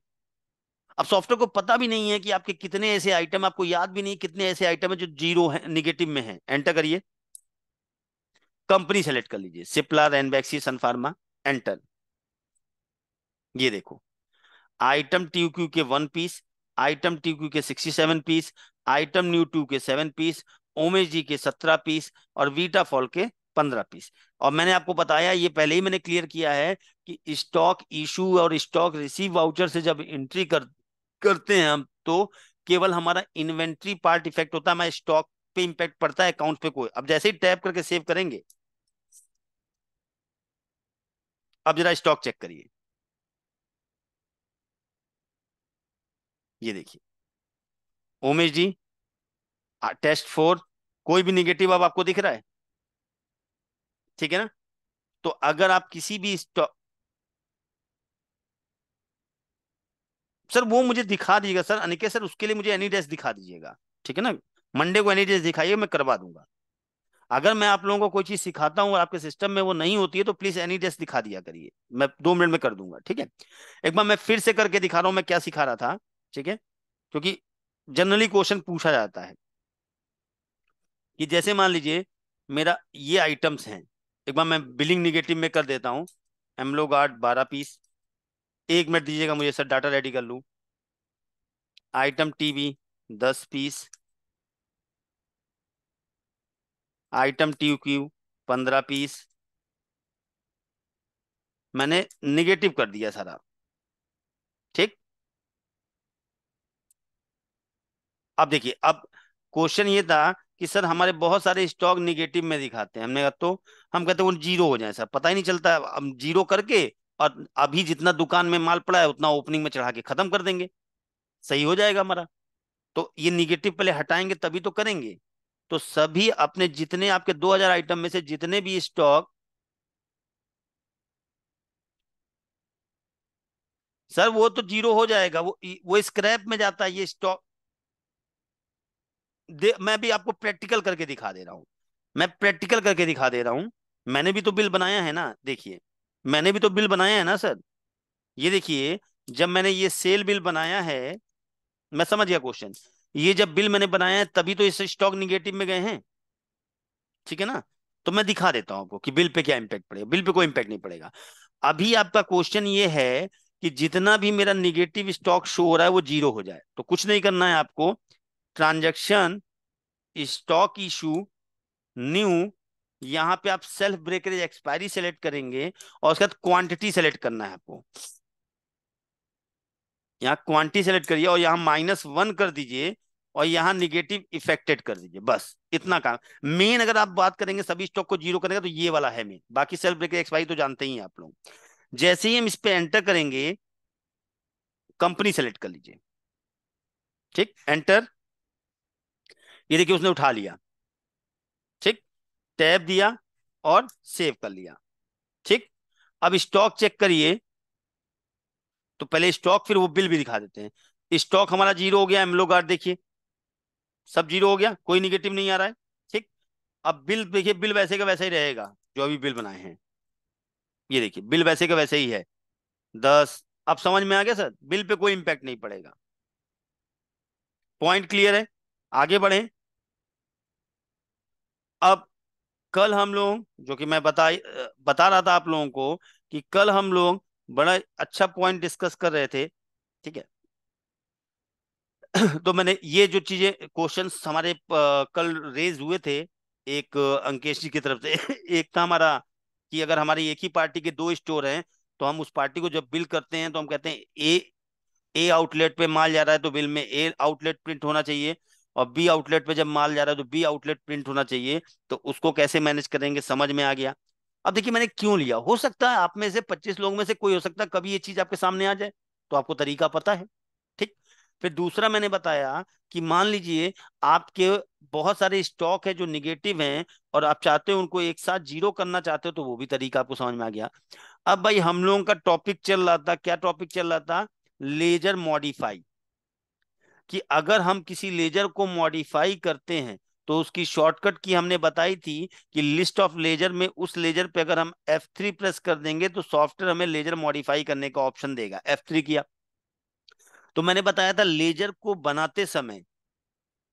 A: अब सॉफ्टवेयर को पता भी नहीं है कि आपके कितने ऐसे आइटम आपको याद भी नहीं कितने ऐसे आइटम है जो जीरो है निगेटिव में है एंटर करिए कंपनी सेलेक्ट कर लीजिए सिप्ला रैनबैक्सी सनफार्मा एंटर ये देखो item T Q K one piece item T Q K sixty seven piece item new two K seven piece ओमे जी के सत्रह पीस और वीटा फॉल के पंद्रह पीस और मैंने आपको बताया ये पहले ही मैंने क्लियर किया है कि स्टॉक इशू और स्टॉक रिसीव वाउचर से जब एंट्री कर करते हैं हम तो केवल हमारा इन्वेंट्री पार्ट इफेक्ट होता है हमारे स्टॉक पे इम्पैक्ट पड़ता है अकाउंट पे कोई अब जैसे ही टैप करके सेव करेंगे अब जरा स्टॉक चेक करिए ये देखिए उमेश जी टेस्ट फोर कोई भी निगेटिव अब आपको दिख रहा है ठीक है ना तो अगर आप किसी भी सर वो मुझे दिखा दीजिएगा सर अनिकेत सर उसके लिए मुझे एनी डेस्क दिखा दीजिएगा ठीक है ना मंडे को एनी डेस्क दिखाइए मैं करवा दूंगा अगर मैं आप लोगों को कोई चीज सिखाता हूं और आपके सिस्टम में वो नहीं होती है तो प्लीज एनी डेस्क दिखा दिया करिए मैं दो मिनट में कर दूंगा ठीक है एक बार मैं फिर से करके दिखा रहा हूं मैं क्या सिखा रहा था ठीक है क्योंकि जनरली क्वेश्चन पूछा जाता है कि जैसे मान लीजिए मेरा ये आइटम्स हैं एक बार मैं बिलिंग निगेटिव में कर देता हूँ एमलो गार्ड बारह पीस एक मिनट दीजिएगा मुझे सर डाटा रेडी कर लूँ आइटम टीवी दस पीस आइटम टी क्यू पंद्रह पीस मैंने निगेटिव कर दिया सारा ठीक अब देखिए अब क्वेश्चन ये था कि सर हमारे बहुत सारे स्टॉक निगेटिव में दिखाते हैं हमने कहा तो हम कहते हैं वो जीरो हो जाए सर पता ही नहीं चलता हम जीरो करके और अभी जितना दुकान में माल पड़ा है उतना ओपनिंग में चढ़ा के खत्म कर देंगे सही हो जाएगा हमारा तो ये निगेटिव पहले हटाएंगे तभी तो करेंगे तो सभी अपने जितने आपके 2000 आइटम में से जितने भी स्टॉक सर वो तो जीरो हो जाएगा वो वो स्क्रैप में जाता है ये स्टॉक मैं भी आपको प्रैक्टिकल करके दिखा दे रहा हूँ मैं प्रैक्टिकल करके दिखा दे रहा हूँ मैंने भी तो बिल बनाया है ना देखिए मैंने भी तो बिल बनाया है ना सर ये देखिए जब मैंने ये सेल बिल बनाया है मैं समझ गया क्वेश्चन ये जब बिल मैंने बनाया है तभी तो इस स्टॉक निगेटिव में गए हैं ठीक है ना तो मैं दिखा देता हूं आपको कि बिल पे क्या इम्पैक्ट पड़ेगा बिल पे कोई इम्पैक्ट नहीं पड़ेगा अभी आपका क्वेश्चन ये है कि जितना भी मेरा निगेटिव स्टॉक शो हो रहा है वो जीरो हो जाए तो कुछ नहीं करना है आपको ट्रांजेक्शन स्टॉक इशू न्यू यहाँ पे आप सेल्फ ब्रेकरेज एक्सपायरी सेलेक्ट करेंगे और उसके बाद क्वांटिटी सेलेक्ट करना है आपको यहाँ क्वांटिटी सेलेक्ट करिए और यहाँ माइनस वन कर दीजिए और यहाँ निगेटिव इफेक्टेड कर दीजिए बस इतना काम मेन अगर आप बात करेंगे सभी स्टॉक को जीरो करेंगे तो ये वाला है मेन बाकी सेल्फ ब्रेकरेज एक्सपायरी तो जानते ही आप लोग जैसे ही हम इस पर एंटर करेंगे कंपनी सेलेक्ट कर लीजिए ठीक एंटर ये देखिए उसने उठा लिया ठीक टैब दिया और सेव कर लिया ठीक अब स्टॉक चेक करिए तो पहले स्टॉक फिर वो बिल भी दिखा देते हैं स्टॉक हमारा जीरो हो गया एमलो गार्ड देखिए सब जीरो हो गया कोई निगेटिव नहीं आ रहा है ठीक अब बिल देखिए बिल वैसे का वैसा ही रहेगा जो अभी बिल बनाए हैं ये देखिए बिल वैसे का वैसे ही है दस अब समझ में आ गया सर बिल पे कोई इम्पैक्ट नहीं पड़ेगा पॉइंट क्लियर है आगे बढ़े अब कल हम लोग जो कि मैं बता बता रहा था आप लोगों को कि कल हम लोग बड़ा अच्छा पॉइंट डिस्कस कर रहे थे ठीक है तो मैंने ये जो चीजें क्वेश्चंस हमारे कल रेज हुए थे एक अंकेश जी की तरफ से [LAUGHS] एक था हमारा कि अगर हमारी एक ही पार्टी के दो स्टोर हैं तो हम उस पार्टी को जब बिल करते हैं तो हम कहते हैं ए ए आउटलेट पे माल जा रहा है तो बिल में ए आउटलेट प्रिंट होना चाहिए और बी आउटलेट पे जब माल जा रहा है तो बी आउटलेट प्रिंट होना चाहिए तो उसको कैसे मैनेज करेंगे समझ में आ गया अब देखिए मैंने क्यों लिया हो सकता है आप में से 25 लोगों में से कोई हो सकता है कभी ये चीज आपके सामने आ जाए तो आपको तरीका पता है ठीक फिर दूसरा मैंने बताया कि मान लीजिए आपके बहुत सारे स्टॉक है जो निगेटिव है और आप चाहते हो उनको एक साथ जीरो करना चाहते हो तो वो भी तरीका आपको समझ में आ गया अब भाई हम लोगों का टॉपिक चल रहा था क्या टॉपिक चल रहा था लेजर मॉडिफाई कि अगर हम किसी लेजर को मॉडिफाई करते हैं तो उसकी शॉर्टकट की हमने बताई थी कि लिस्ट ऑफ लेजर में उस लेजर पे अगर हम F3 प्रेस कर देंगे तो सॉफ्टवेयर हमें लेजर मॉडिफाई करने का ऑप्शन देगा F3 किया तो मैंने बताया था लेजर को बनाते समय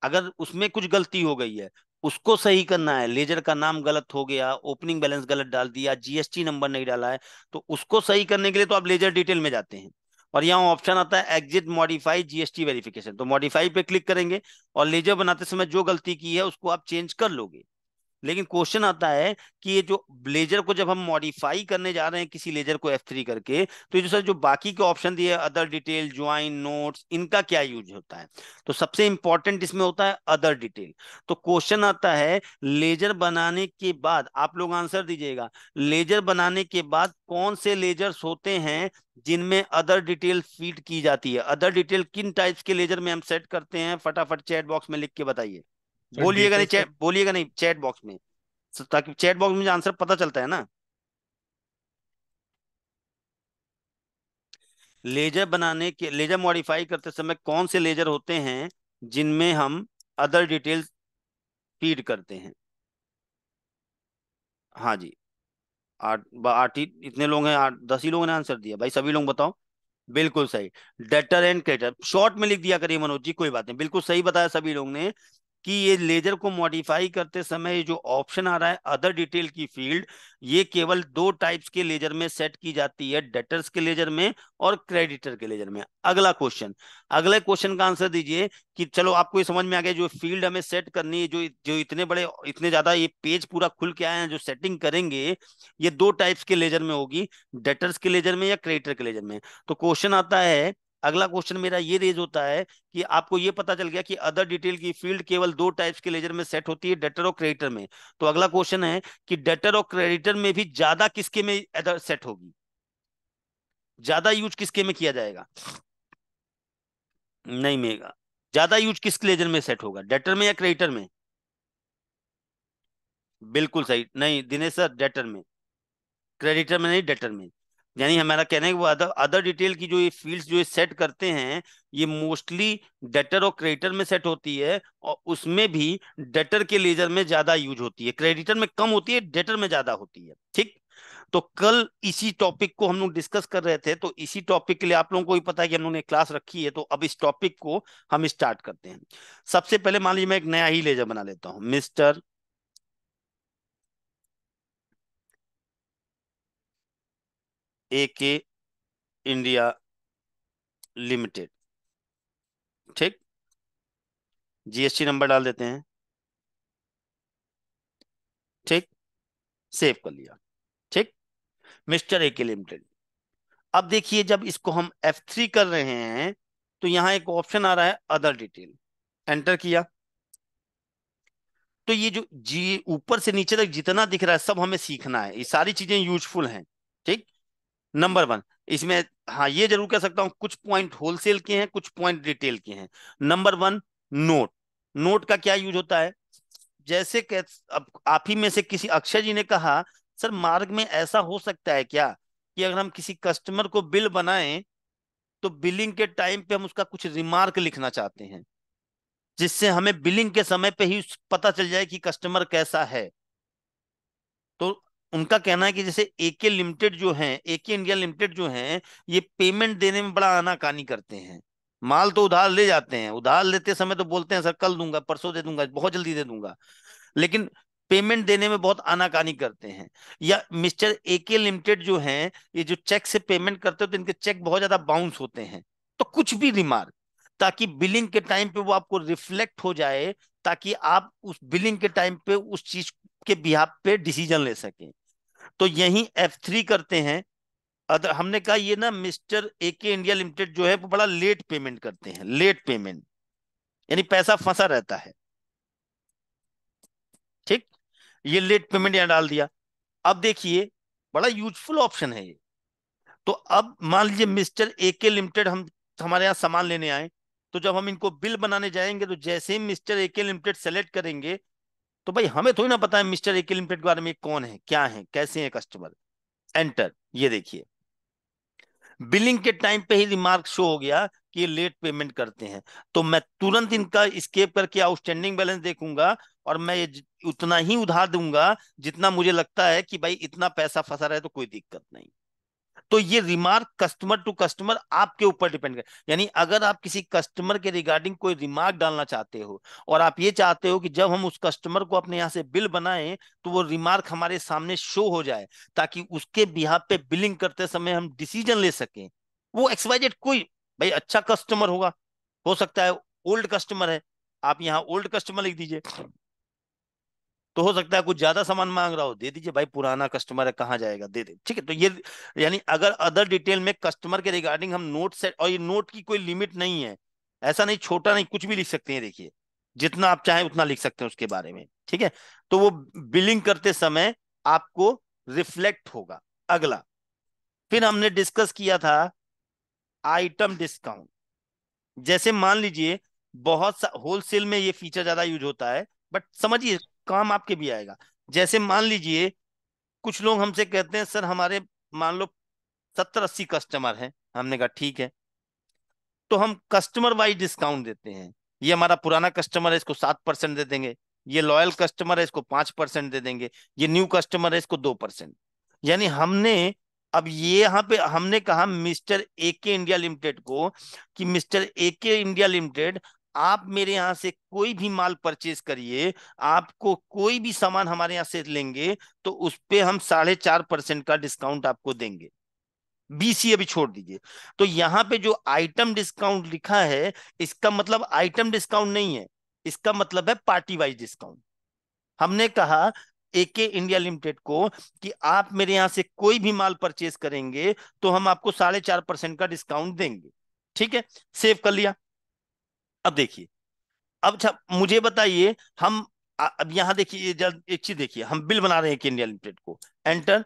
A: अगर उसमें कुछ गलती हो गई है उसको सही करना है लेजर का नाम गलत हो गया ओपनिंग बैलेंस गलत डाल दिया जीएसटी नंबर नहीं डाला है तो उसको सही करने के लिए तो आप लेजर डिटेल में जाते हैं और यहाँ ऑप्शन आता है एग्जिट मॉडिफाई जीएसटी वेरिफिकेशन तो मॉडिफाई पे क्लिक करेंगे और लेजर बनाते समय जो गलती की है उसको आप चेंज कर लोगे लेकिन क्वेश्चन आता है कि ये जो ब्लेजर को जब हम मॉडिफाई करने जा रहे हैं किसी लेजर को एफ थ्री करके तो ये जो सर जो बाकी के ऑप्शन दिए अदर डिटेल ज्वाइन नोट्स इनका क्या यूज होता है तो सबसे इंपॉर्टेंट इसमें होता है अदर डिटेल तो क्वेश्चन आता है लेजर बनाने के बाद आप लोग आंसर दीजिएगा लेजर बनाने के बाद कौन से लेजर्स होते हैं जिनमें अदर डिटेल फीड की जाती है अदर डिटेल किन टाइप्स के लेजर में हम सेट करते हैं फटाफट चैट बॉक्स में लिख के बताइए बोलिएगा नहीं चैट बोलिएगा नहीं चैट बॉक्स में ताकि चैट बॉक्स में आंसर पता चलता है ना लेजर बनाने के लेजर मॉडिफाई करते समय कौन से लेजर होते हैं जिनमें हम अदर डिटेल्स फीड करते हैं हाँ जी आठ आठ ही इतने लोग हैं आठ दस ही लोगों ने आंसर दिया भाई सभी लोग बताओ बिल्कुल सही डेटर एंड क्रेटर शॉर्ट में लिख दिया करिए मनोज जी कोई बात नहीं बिल्कुल सही बताया सभी लोग ने कि ये लेजर को मॉडिफाई करते समय जो ऑप्शन आ रहा है अदर डिटेल की फील्ड ये केवल दो टाइप्स के लेजर में सेट की जाती है डेटर्स के लेजर में और क्रेडिटर के लेजर में अगला क्वेश्चन अगले क्वेश्चन का आंसर दीजिए कि चलो आपको ये समझ में आ गया जो फील्ड हमें सेट करनी है जो जो इतने बड़े इतने ज्यादा ये पेज पूरा खुल के आए हैं जो सेटिंग करेंगे ये दो टाइप्स के लेजर में होगी डेटर्स के लेजर में या क्रेडिटर के लेजर में तो क्वेश्चन आता है अगला क्वेश्चन मेरा ये रेज होता है कि आपको ये पता चल गया कि अदर डिटेल की फील्ड केवल दो टाइप्स के लेजर में सेट होती है डेटर और क्रेडिटर में तो अगला क्वेश्चन है कि डेटर और क्रेडिटर में भी ज्यादा किसके में अदर सेट होगी ज्यादा यूज किसके में किया जाएगा नहीं मेगा ज्यादा यूज किस लेजर में सेट होगा डेटर में या क्रेडिटर में बिल्कुल सही नहीं दिनेश सर डेटर में क्रेडिटर में नहीं डेटर में यानी हमारा कहने का अदर अदर डिटेल की जो ये फील्ड्स जो ये सेट करते हैं ये मोस्टली डेटर और क्रेडिटर में सेट होती है और उसमें भी डेटर के लेजर में ज्यादा यूज होती है क्रेडिटर में कम होती है डेटर में ज्यादा होती है ठीक तो कल इसी टॉपिक को हम लोग डिस्कस कर रहे थे तो इसी टॉपिक के लिए आप लोगों को ही पता है कि हम लोगों ने क्लास रखी है तो अब इस टॉपिक को हम स्टार्ट करते हैं सबसे पहले मान लीजिए मैं एक नया ही लेजर बना लेता हूँ mister A K India limited ठीक जीएसटी नंबर डाल देते हैं ठीक सेव कर लिया ठीक मिस्टर ए के लिमिटेड अब देखिए जब इसको हम एफ थ्री कर रहे हैं तो यहां एक ऑप्शन आ रहा है अदर डिटेल एंटर किया तो ये जो जी ऊपर से नीचे तक जितना दिख रहा है सब हमें सीखना है ये सारी चीजें यूजफुल हैं ठीक नंबर वन इसमें हाँ ये जरूर कह सकता हूं कुछ पॉइंट होलसेल के हैं कुछ पॉइंट रिटेल के हैं नंबर वन नोट नोट का क्या यूज होता है जैसे अब आप ही में से किसी अक्षय जी ने कहा सर मार्ग में ऐसा हो सकता है क्या कि अगर हम किसी कस्टमर को बिल बनाएं तो बिलिंग के टाइम पे हम उसका कुछ रिमार्क लिखना चाहते हैं जिससे हमें बिलिंग के समय पे ही पता चल जाए कि कस्टमर कैसा है तो उनका कहना है कि जैसे एके लिमिटेड जो है एके इंडिया लिमिटेड जो है ये पेमेंट देने में बड़ा आनाकानी करते हैं माल तो उधार ले जाते हैं उधार लेते समय तो बोलते हैं सर कल दूंगा परसों दे दूंगा बहुत जल्दी दे दूंगा लेकिन पेमेंट देने में बहुत आनाकानी करते हैं या मिस्टर एके लिमिटेड जो है ये जो चेक से पेमेंट करते हैं तो इनके चेक बहुत ज्यादा बाउंस होते हैं तो कुछ भी रिमार्क ताकि बिलिंग के टाइम पे वो आपको रिफ्लेक्ट हो जाए ताकि आप उस बिलिंग के टाइम पे उस चीज के बिहाब पे डिसीजन ले सकें तो यही एफ थ्री करते हैं अदर हमने कहा ये ना mister A K India limited जो है वो बड़ा लेट पेमेंट करते हैं लेट पेमेंट यानी पैसा फंसा रहता है ठीक ये लेट पेमेंट यहां डाल दिया अब देखिए बड़ा यूजफुल ऑप्शन है ये तो अब मान लीजिए मिस्टर ए के लिमिटेड हम हमारे यहाँ सामान लेने आए तो जब हम इनको बिल बनाने जाएंगे तो जैसे ही मिस्टर ए के लिमिटेड सेलेक्ट करेंगे तो भाई हमें थोड़ी ना पता है मिस्टर एक लिमिटेड के बारे में कौन है क्या है कैसे है कस्टमर एंटर ये देखिए बिलिंग के टाइम पे ही रिमार्क शो हो गया कि ये लेट पेमेंट करते हैं तो मैं तुरंत इनका स्केप करके आउटस्टैंडिंग बैलेंस देखूंगा और मैं ये उतना ही उधार दूंगा जितना मुझे लगता है कि भाई इतना पैसा फंसा रहा है तो कोई दिक्कत नहीं तो ये रिमार्क कस्टमर टू कस्टमर आपके ऊपर डिपेंड कर यानी अगर आप किसी कस्टमर के रिगार्डिंग कोई रिमार्क डालना चाहते हो और आप ये चाहते हो कि जब हम उस कस्टमर को अपने यहाँ से बिल बनाए तो वो रिमार्क हमारे सामने शो हो जाए ताकि उसके बिहाब पे बिलिंग करते समय हम डिसीजन ले सकें वो एक्सवाइजेड कोई भाई अच्छा कस्टमर होगा हो सकता है ओल्ड कस्टमर है आप यहाँ ओल्ड कस्टमर लिख दीजिए तो हो सकता है कुछ ज्यादा सामान मांग रहा हो दे दीजिए भाई पुराना कस्टमर है कहाँ जाएगा दे दे ठीक है तो ये यानी अगर अदर डिटेल में कस्टमर के रिगार्डिंग हम नोट सेट और ये नोट की कोई लिमिट नहीं है ऐसा नहीं छोटा नहीं कुछ भी लिख सकते हैं देखिए जितना आप चाहें उतना लिख सकते हैं उसके बारे में ठीक है तो वो बिलिंग करते समय आपको रिफ्लेक्ट होगा अगला फिर हमने डिस्कस किया था आइटम डिस्काउंट जैसे मान लीजिए बहुत सा होलसेल में ये फीचर ज्यादा यूज होता है बट समझिए काम आपके भी आएगा जैसे मान लीजिए कुछ लोग हमसे कहते हैं सर हमारे मान लो सत्तर अस्सी कस्टमर हैं हमने कहा ठीक है तो हम कस्टमर वाइज डिस्काउंट देते हैं ये हमारा पुराना कस्टमर है इसको सात परसेंट दे देंगे ये लॉयल कस्टमर है इसको पांच परसेंट दे देंगे ये न्यू कस्टमर है इसको दो परसेंट यानी हमने अब ये यहाँ पे हमने कहा mister A K India limited को कि mister A K India limited आप मेरे यहाँ से कोई भी माल परचेज करिए आपको कोई भी सामान हमारे यहाँ से लेंगे तो उस पर हम साढ़े चार परसेंट का डिस्काउंट आपको देंगे बीसीए अभी छोड़ दीजिए तो यहाँ पे जो आइटम डिस्काउंट लिखा है इसका मतलब आइटम डिस्काउंट नहीं है इसका मतलब है पार्टी वाइज डिस्काउंट हमने कहा एके इंडिया लिमिटेड को कि आप मेरे यहाँ से कोई भी माल परचेज करेंगे तो हम आपको साढ़े चार परसेंट का डिस्काउंट देंगे ठीक है सेव कर लिया अब देखिए अब अच्छा, मुझे बताइए हम अब यहां देखिए एक चीज देखिए हम बिल बना रहे हैं इंडिया लिमिटेड को एंटर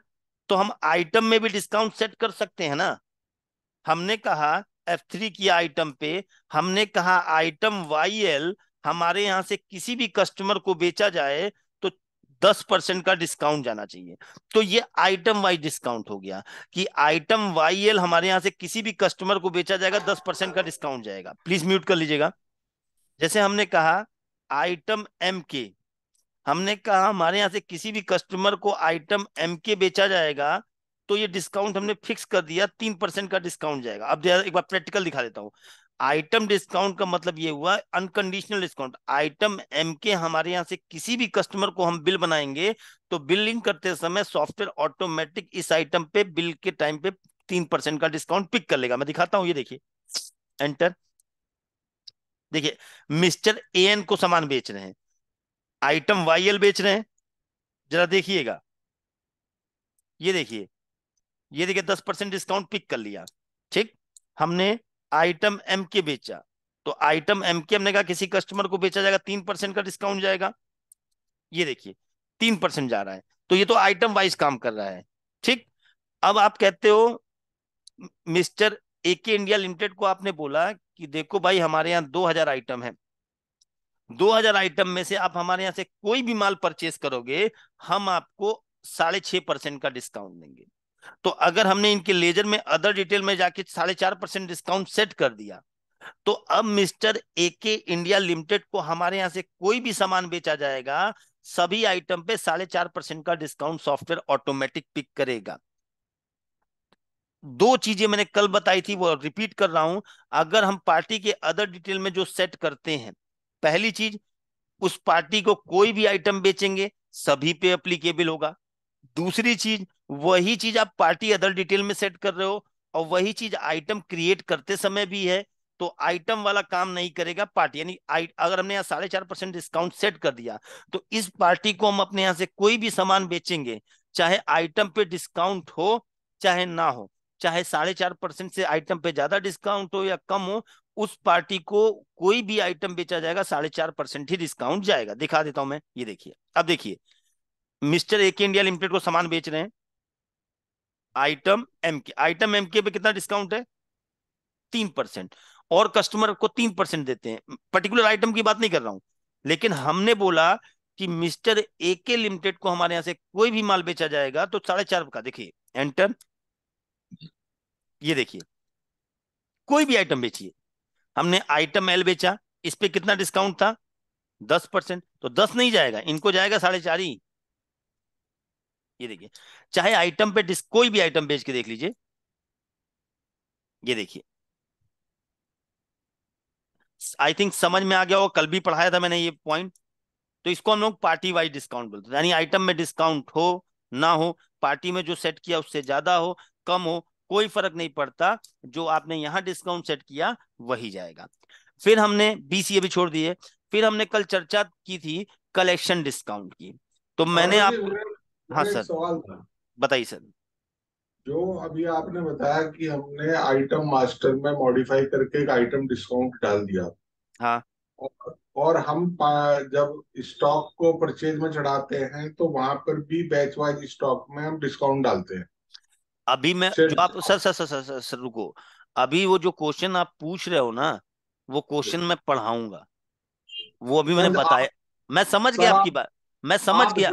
A: तो हम आइटम में भी डिस्काउंट सेट कर सकते हैं ना हमने कहा एफ थ्री की आइटम पे हमने कहा आइटम वाई एल हमारे यहां से किसी भी कस्टमर को बेचा जाए तो दस परसेंट का डिस्काउंट जाना चाहिए तो ये आइटम वाइज डिस्काउंट हो गया कि आइटम वाई एल हमारे यहां से किसी भी कस्टमर को बेचा जाएगा दस परसेंट का डिस्काउंट जाएगा प्लीज म्यूट कर लीजिएगा जैसे हमने कहा आइटम एम के हमने कहा हमारे यहाँ से किसी भी कस्टमर को आइटम एम के बेचा जाएगा तो ये डिस्काउंट हमने फिक्स कर दिया तीन परसेंट का डिस्काउंट जाएगा अब एक बार प्रैक्टिकल दिखा देता हूँ आइटम डिस्काउंट का मतलब ये हुआ अनकंडीशनल डिस्काउंट आइटम एम के हमारे यहाँ से किसी भी कस्टमर को हम बिल बनाएंगे तो बिलिंग करते समय सॉफ्टवेयर ऑटोमेटिक इस आइटम पे बिल के टाइम पे तीन परसेंट का डिस्काउंट पिक कर लेगा मैं दिखाता हूँ ये देखिए एंटर देखिए मिस्टर ए एन को सामान बेच रहे हैं आइटम वाई एल बेच रहे हैं जरा देखिएगा ये देखिए ये देखिए दस परसेंट डिस्काउंट पिक कर लिया ठीक हमने आइटम एम के बेचा तो आइटम एम के हमने कहा किसी कस्टमर को बेचा जाएगा तीन परसेंट का डिस्काउंट जाएगा ये देखिए तीन परसेंट जा रहा है तो ये तो आइटम वाइज काम कर रहा है ठीक अब आप कहते हो mister A K India limited को आपने बोला कि देखो भाई हमारे यहाँ दो हजार आइटम है दो हजार आइटम में से आप हमारे यहाँ से कोई भी माल परचेस करोगे हम आपको साढ़े छह परसेंट का डिस्काउंट देंगे तो अगर हमने इनके लेजर में अदर डिटेल में जाके साढ़े चार परसेंट डिस्काउंट सेट कर दिया तो अब mister A K India limited को हमारे यहाँ से कोई भी सामान बेचा जाएगा सभी आइटम पे साढ़े चार परसेंट का डिस्काउंट सॉफ्टवेयर ऑटोमेटिक पिक करेगा दो चीजें मैंने कल बताई थी वो रिपीट कर रहा हूं अगर हम पार्टी के अदर डिटेल में जो सेट करते हैं पहली चीज उस पार्टी को कोई भी आइटम बेचेंगे सभी पे अप्लीकेबल होगा दूसरी चीज वही चीज आप पार्टी अदर डिटेल में सेट कर रहे हो और वही चीज आइटम क्रिएट करते समय भी है तो आइटम वाला काम नहीं करेगा पार्टी यानी अगर हमने यहाँ साढ़े चार परसेंट डिस्काउंट सेट कर दिया तो इस पार्टी को हम अपने यहाँ से कोई भी सामान बेचेंगे चाहे आइटम पे डिस्काउंट हो चाहे ना हो चाहे साढ़े चार परसेंट से आइटम पे ज्यादा डिस्काउंट हो या कम हो उस पार्टी को कोई भी आइटम बेचा जाएगा साढ़े चार परसेंट ही डिस्काउंट जाएगा दिखा देता हूं मैं ये देखिए अब देखिए mister A K India limited को सामान बेच रहे हैं item M K item M K पे कितना डिस्काउंट है तीन परसेंट और कस्टमर को तीन परसेंट देते हैं पर्टिकुलर आइटम की बात नहीं कर रहा हूं लेकिन हमने बोला कि मिस्टर ए के लिमिटेड को हमारे यहाँ से कोई भी माल बेचा जाएगा तो साढ़े चार का देखिए एंटर ये देखिए कोई भी आइटम बेचिए हमने आइटम एल बेचा इस पर कितना डिस्काउंट था दस परसेंट तो दस नहीं जाएगा इनको जाएगा साढ़े चार ही ये देखिए चाहे आइटम पे कोई भी आइटम बेच के देख लीजिए ये देखिए आई थिंक समझ में आ गया होगा कल भी पढ़ाया था मैंने ये पॉइंट तो इसको हम लोग पार्टी वाइज डिस्काउंट बोलते हैं यानी आइटम में डिस्काउंट हो ना हो पार्टी में जो सेट किया उससे ज्यादा हो कम हो कोई फर्क नहीं पड़ता जो आपने यहाँ डिस्काउंट सेट किया वही जाएगा फिर हमने बीसीए भी छोड़ दिए फिर हमने कल चर्चा की थी कलेक्शन डिस्काउंट की तो मैंने आप हाँ सर सवाल बताइए सर जो अभी आपने बताया कि हमने आइटम मास्टर में मॉडिफाई करके एक आइटम डिस्काउंट डाल दिया हाँ और, और हम जब स्टॉक को परचेज में चढ़ाते हैं तो वहां पर भी बैच वाइज स्टॉक में हम डिस्काउंट डालते हैं अभी मैं जो आप sir sir sir sir sir रुको अभी वो जो क्वेश्चन आप पूछ रहे हो ना वो क्वेश्चन मैं पढ़ाऊंगा वो अभी मैंने बताया मैं समझ गया आपकी बात मैं समझ गया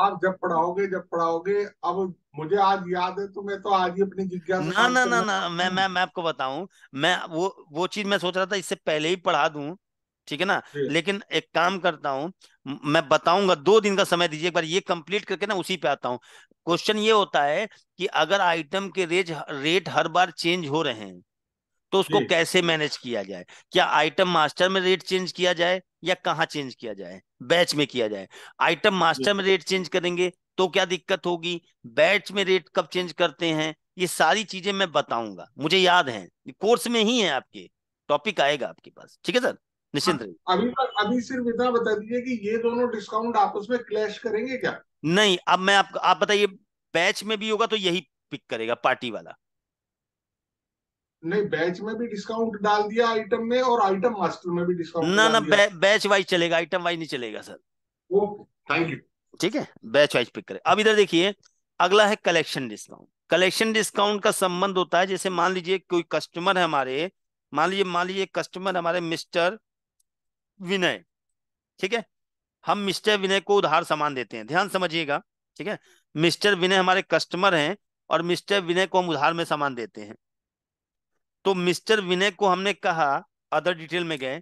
A: आप जब पढ़ाओगे जब पढ़ाओगे अब मुझे आज याद है तो मैं तो आज ही अपनी जिज्ञासा ना ना ना ना मैं मैं मैं आपको बताऊं मैं वो वो चीज मैं सोच रहा था इससे पहले ही पढ़ा दूं ठीक है ना लेकिन एक काम करता हूं मैं बताऊंगा दो दिन का समय दीजिए एक बार ये कंप्लीट करके ना उसी पे आता हूं क्वेश्चन ये होता है कि अगर आइटम के रेज रेट हर बार चेंज हो रहे हैं तो उसको कैसे मैनेज किया जाए क्या आइटम मास्टर में रेट चेंज किया जाए या कहाँ चेंज किया जाए बैच में किया जाए आइटम मास्टर में रेट चेंज करेंगे तो क्या दिक्कत होगी बैच में रेट कब चेंज करते हैं ये सारी चीजें मैं बताऊंगा मुझे याद है कोर्स में ही है आपके टॉपिक आएगा आपके पास ठीक है सर निश्चिंत हाँ, रहिए अभी अभी सिर्फ इतना बता दीजिए कि ये दोनों डिस्काउंट आपस में क्लैश करेंगे क्या नहीं अब मैं आप, आप बताइए बैच में भी होगा तो यही पिक करेगा पार्टी वाला नहीं बैच में भी डिस्काउंट डाल दिया आइटम में और आइटम मास्टर में भी डिस्काउंट ना ना बै, बैच वाइज चलेगा आइटम वाइज नहीं चलेगा सर ओके थैंक यू ठीक है बैच वाइज पिक करें अब इधर देखिए अगला है कलेक्शन डिस्काउंट कलेक्शन डिस्काउंट का संबंध होता है जैसे मान लीजिए कोई कस्टमर है हमारे मान लीजिए मान लीजिए कस्टमर हमारे मिस्टर विनय ठीक है हम मिस्टर विनय को उधार सामान देते हैं ध्यान समझिएगा ठीक है मिस्टर विनय हमारे कस्टमर हैं और मिस्टर विनय को हम उधार में सामान देते हैं तो मिस्टर विनय को हमने कहा अदर डिटेल में गए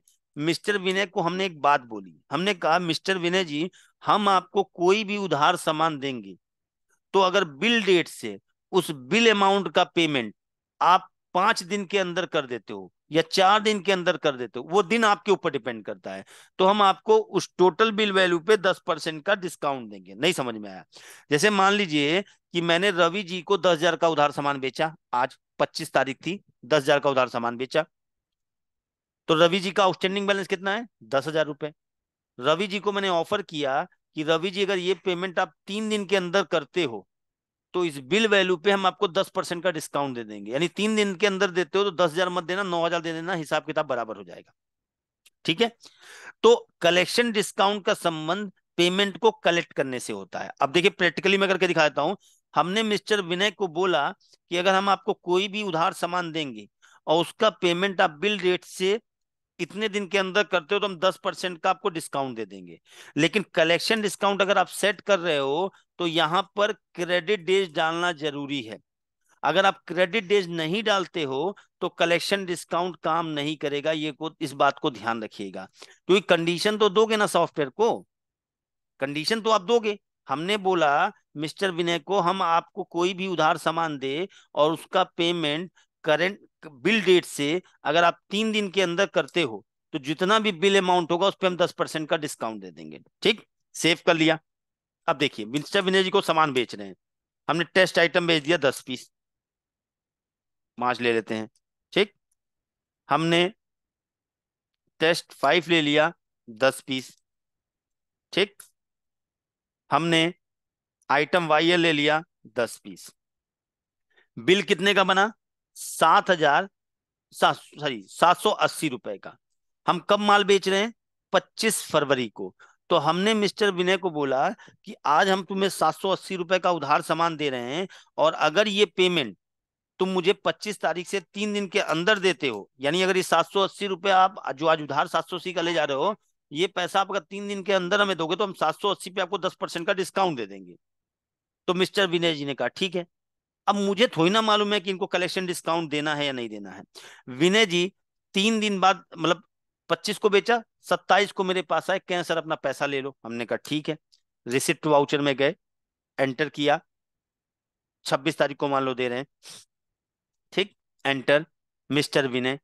A: मिस्टर विनय को हमने एक बात बोली हमने कहा मिस्टर विनय जी हम आपको कोई भी उधार सामान देंगे तो अगर बिल डेट से उस बिल अमाउंट का पेमेंट आप पांच दिन के अंदर कर देते हो या चार दिन के अंदर कर देते हो वो दिन आपके ऊपर डिपेंड करता है तो हम आपको उस टोटल बिल वैल्यू पे दस परसेंट का डिस्काउंट देंगे नहीं समझ में आया जैसे मान लीजिए कि मैंने रवि जी को दस हजार का उधार सामान बेचा आज पच्चीस तारीख थी दस हजार का उधार सामान बेचा तो रवि जी का आउटस्टैंडिंग बैलेंस कितना है दस हजार रुपए रवि जी को मैंने ऑफर किया कि रवि जी अगर ये पेमेंट आप तीन दिन के अंदर करते हो तो इस बिल वैल्यू पे हम आपको दस परसेंट का डिस्काउंट दे देंगे यानी तीन दिन के अंदर देते हो तो दस हजार मत देना नौ हजार दे देना हिसाब किताब बराबर हो जाएगा ठीक है तो कलेक्शन डिस्काउंट का संबंध पेमेंट को कलेक्ट करने से होता है अब देखिए प्रैक्टिकली मैं करके दिखाता हूं हमने मिस्टर विनय को बोला कि अगर हम आपको कोई भी उधार सामान देंगे और उसका पेमेंट आप बिल रेट से इतने दिन के अंदर करते हो तो हम दस परसेंट का आपको डिस्काउंट दे देंगे लेकिन कलेक्शन डिस्काउंट अगर आप सेट कर रहे हो तो यहाँ पर क्रेडिट डेज डालना जरूरी है अगर आप क्रेडिट डेज नहीं डालते हो तो कलेक्शन डिस्काउंट काम नहीं करेगा ये को इस बात को ध्यान रखिएगा क्योंकि कंडीशन तो दोगे ना सॉफ्टवेयर को कंडीशन तो आप दोगे हमने बोला मिस्टर विनय को हम आपको कोई भी उधार सामान दे और उसका पेमेंट करेंट बिल डेट से अगर आप तीन दिन के अंदर करते हो तो जितना भी बिल अमाउंट होगा उस पर हम दस परसेंट का डिस्काउंट दे देंगे ठीक सेव कर लिया अब देखिए मिस्टर विनय जी को सामान बेच रहे हैं हमने टेस्ट आइटम बेच दिया दस पीस पांच ले लेते हैं ठीक हमने टेस्ट फाइव ले लिया दस पीस ठीक हमने आइटम वाई ले लिया दस पीस बिल कितने का बना सात हजार सात सॉरी सात सौ अस्सी रुपए का हम कब माल बेच रहे हैं पच्चीस फरवरी को तो हमने मिस्टर विनय को बोला कि आज हम तुम्हें सात सौ अस्सी रुपए का उधार सामान दे रहे हैं और अगर ये पेमेंट तुम मुझे 25 तारीख से तीन दिन के अंदर देते हो यानी अगर ये सात सौ अस्सी रुपए आप जो आज उधार सात सौ अस्सी का ले जा रहे हो ये पैसा आप अगर तीन दिन के अंदर हमें दोगे तो हम सात सौ अस्सी पे आपको दस परसेंट का डिस्काउंट दे देंगे तो मिस्टर विनय जी ने कहा ठीक है अब मुझे थोड़ी ना मालूम है कि इनको कलेक्शन डिस्काउंट देना है या नहीं देना है विनय जी तीन दिन बाद मतलब पच्चीस को बेचा सत्ताईस को मेरे पास आए कह सर अपना पैसा ले लो हमने कहा ठीक है रिसिप्ट वाउचर में गए एंटर किया छब्बीस तारीख को मान लो दे रहे हैं ठीक एंटर मिस्टर विनय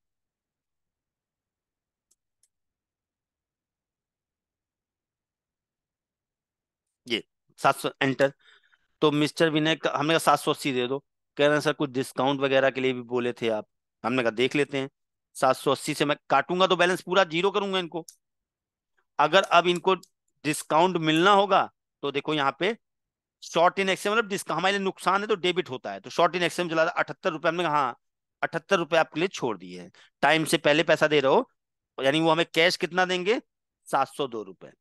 A: ये सात सौ एंटर तो मिस्टर विनय का हमने कहा सात सौ अस्सी दे दो कह रहे हैं सर कुछ डिस्काउंट वगैरह के लिए भी बोले थे आप हमने कहा देख लेते हैं सात सौ अस्सी से मैं काटूंगा तो बैलेंस पूरा जीरो करूंगा इनको अगर अब इनको डिस्काउंट मिलना होगा तो देखो यहाँ पे शॉर्ट इन एक्सचेंज मतलब डिस्काउंट हमारे लिए नुकसान है तो डेबिट होता है तो शॉर्ट इन एक्सचेंज चला था अठहत्तर रुपये हमने कहा हाँ अठहत्तर रुपये आपके लिए छोड़ दिए टाइम से पहले पैसा दे रहे हो यानी वो हमें कैश कितना देंगे सात सौ दो रुपए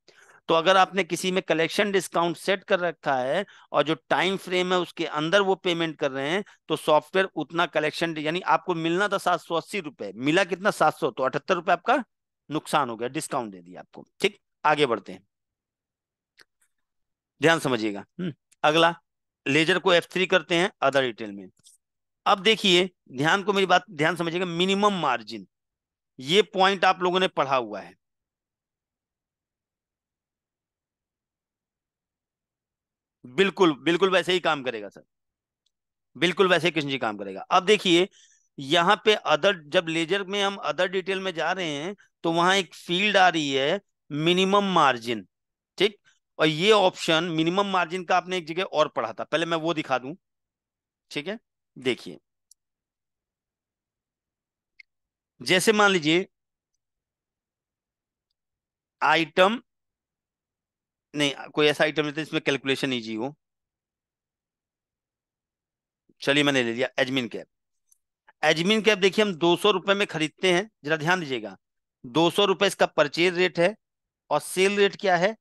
A: तो अगर आपने किसी में कलेक्शन डिस्काउंट सेट कर रखा है और जो टाइम फ्रेम है उसके अंदर वो पेमेंट कर रहे हैं तो सॉफ्टवेयर उतना कलेक्शन यानी आपको मिलना था सात सौ अस्सी रुपए मिला कितना सात सौ तो अठहत्तर रुपए आपका नुकसान हो गया डिस्काउंट दे दिया आपको ठीक आगे बढ़ते हैं ध्यान समझिएगा हम्म, अगला लेजर को एफ थ्री करते हैं अदर रिटेल में अब देखिए ध्यान को मेरी बात ध्यान समझिएगा मिनिमम मार्जिन ये पॉइंट आप लोगों ने पढ़ा हुआ है बिल्कुल बिल्कुल वैसे ही काम करेगा सर बिल्कुल वैसे ही कृष्ण जी काम करेगा अब देखिए यहाँ पे अदर जब लेजर में हम अदर डिटेल में जा रहे हैं तो वहां एक फील्ड आ रही है मिनिमम मार्जिन ठीक और ये ऑप्शन मिनिमम मार्जिन का आपने एक जगह और पढ़ा था पहले मैं वो दिखा दू ठीक है देखिए जैसे मान लीजिए आइटम नहीं कोई ऐसा आइटम था जिसमें कैलकुलेशन ईजी हो चलिए मैंने ले लिया एजमिन कैप एजमिन कैप देखिए हम दो सौ रुपए में खरीदते हैं जरा ध्यान दीजिएगा दो सौ रुपए इसका परचेज रेट है और सेल रेट क्या है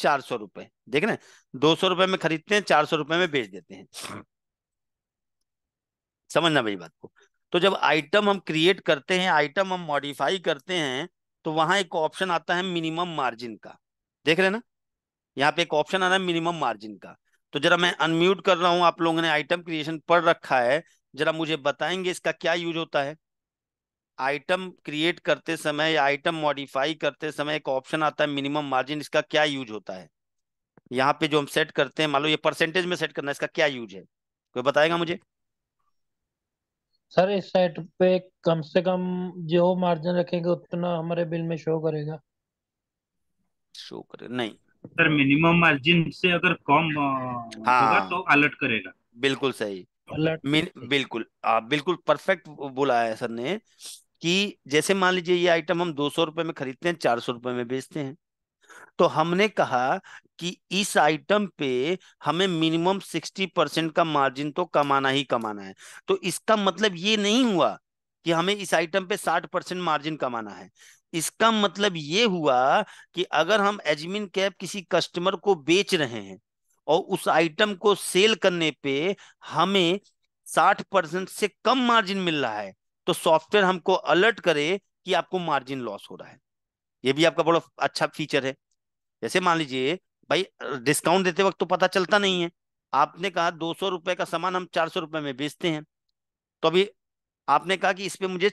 A: चार सौ रुपये देख रहे दो सौ रुपए में खरीदते हैं चार सौ रुपए में बेच देते हैं समझना भाई बात को तो जब आइटम हम क्रिएट करते हैं आइटम हम मॉडिफाई करते हैं तो वहां एक ऑप्शन आता है मिनिमम मार्जिन का देख रहे ना यहाँ पे एक ऑप्शन आ रहा है मिनिमम मार्जिन का तो जरा मैं अनम्यूट कर रहा हूँ आप लोगों ने आइटम क्रिएशन पढ़ रखा है जरा मुझे बताएंगे इसका क्या यूज होता है आइटम क्रिएट करते समय या आइटम मॉडिफाई करते समय एक ऑप्शन आता है मिनिमम मार्जिन इसका क्या यूज होता है यहाँ पे जो हम सेट करते हैं मान लो ये परसेंटेज में सेट करना है इसका क्या यूज है कोई बताएगा मुझे सर इस साइट पे कम से कम जो मार्जिन रखेंगे उतना हमारे बिल में शो करेगा शो करे नहीं सर मिनिमम मार्जिन से अगर कम हाँ होगा तो अलर्ट करेगा बिल्कुल सही अलर्ट बिल्कुल आ, बिल्कुल परफेक्ट बोला है सर ने कि जैसे मान लीजिए ये आइटम हम दो सौ रुपए में खरीदते हैं चार सौ रुपए में बेचते हैं तो हमने कहा कि इस आइटम पे हमें मिनिमम सिक्सटी परसेंट का मार्जिन तो कमाना ही कमाना है तो इसका मतलब ये नहीं हुआ कि हमें इस आइटम पे 60 परसेंट मार्जिन कमाना है इसका मतलब ये हुआ कि अगर हम एजमिन कैप किसी कस्टमर को बेच रहे हैं और उस आइटम को सेल करने पे हमें 60 परसेंट से कम मार्जिन मिल रहा है तो सॉफ्टवेयर हमको अलर्ट करे कि आपको मार्जिन लॉस हो रहा है ये भी आपका बड़ा अच्छा फीचर है जैसे मान लीजिए भाई डिस्काउंट देते वक्त तो पता चलता नहीं है आपने कहा दो सौ रुपए का सामान हम चार सौ रुपए में बेचते हैं तो अभी आपने कहा कि इस पे मुझे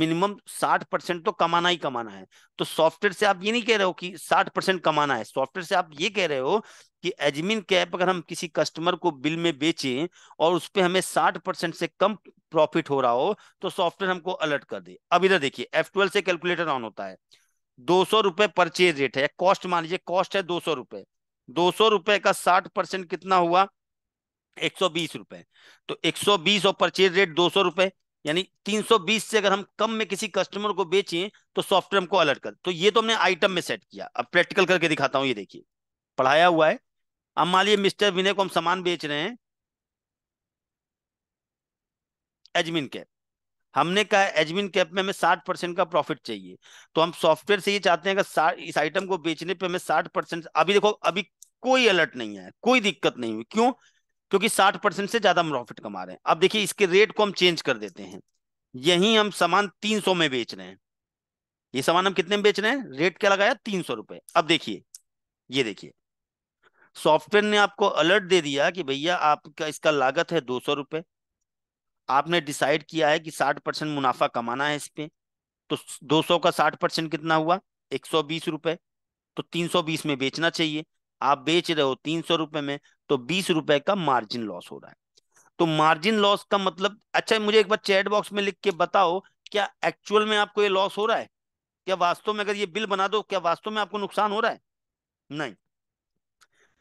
A: मिनिमम साठ परसेंट तो कमाना ही कमाना है तो सॉफ्टवेयर से आप ये नहीं कह रहे हो कि साठ परसेंट कमाना है सॉफ्टवेयर से आप ये कह रहे हो कि एजमिन कैप अगर हम किसी कस्टमर को बिल में बेचें और उस पर हमें साठ परसेंट से कम प्रॉफिट हो रहा हो तो सॉफ्टवेयर हमको अलर्ट कर दे अब इधर देखिए एफ ट्वेल्व से कैलकुलेटर ऑन होता है दो सौ रुपए परचेज रेट है कॉस्ट मान लीजिए कॉस्ट है दो सौ रुपए दो सौ रुपए का साठ परसेंट कितना हुआ एक सौ बीस रुपए तो एक सौ बीस और परचेज रेट दो सौ रुपए यानी 320 से अगर हम कम में किसी कस्टमर को बेचें तो सॉफ्टवेयर हमको अलर्ट कर तो ये तो हमने आइटम में सेट किया अब प्रैक्टिकल करके दिखाता हूँ ये देखिए पढ़ाया हुआ है अब मान लीजिए मिस्टर विनय को हम सामान बेच रहे हैं एजमिन कैप हमने कहा एजमिन कैप में हमें साठ परसेंट का प्रॉफिट चाहिए तो हम सॉफ्टवेयर से ये चाहते हैं अगर इस आइटम को बेचने पे हमें साठ परसेंट अभी देखो अभी कोई अलर्ट नहीं है कोई दिक्कत नहीं हुई क्यों क्योंकि 60 परसेंट से ज्यादा हम प्रॉफिट कमा रहे हैं अब देखिए इसके रेट को हम चेंज कर देते हैं यही हम सामान 300 में बेच रहे हैं ये सामान हम कितने में बेच रहे हैं रेट क्या लगाया तीन सौ रुपए अब देखिए ये देखिए सॉफ्टवेयर ने आपको अलर्ट दे दिया कि भैया आपका इसका लागत है दो सौ रुपए आपने डिसाइड किया है कि साठ परसेंट मुनाफा कमाना है इस पे तो दो सौ का साठ परसेंट कितना हुआ एक सौ बीस रुपए तो तीन सौ बीस में बेचना चाहिए आप बेच रहे हो तीन सौ रुपए में तो बीस रुपए का मार्जिन लॉस हो रहा है तो मार्जिन लॉस का मतलब अच्छा मुझे एक बार चैट बॉक्स में लिख के बताओ क्या एक्चुअल में आपको ये लॉस हो रहा है क्या वास्तव में अगर ये बिल बना दो क्या वास्तव में आपको नुकसान हो रहा है नहीं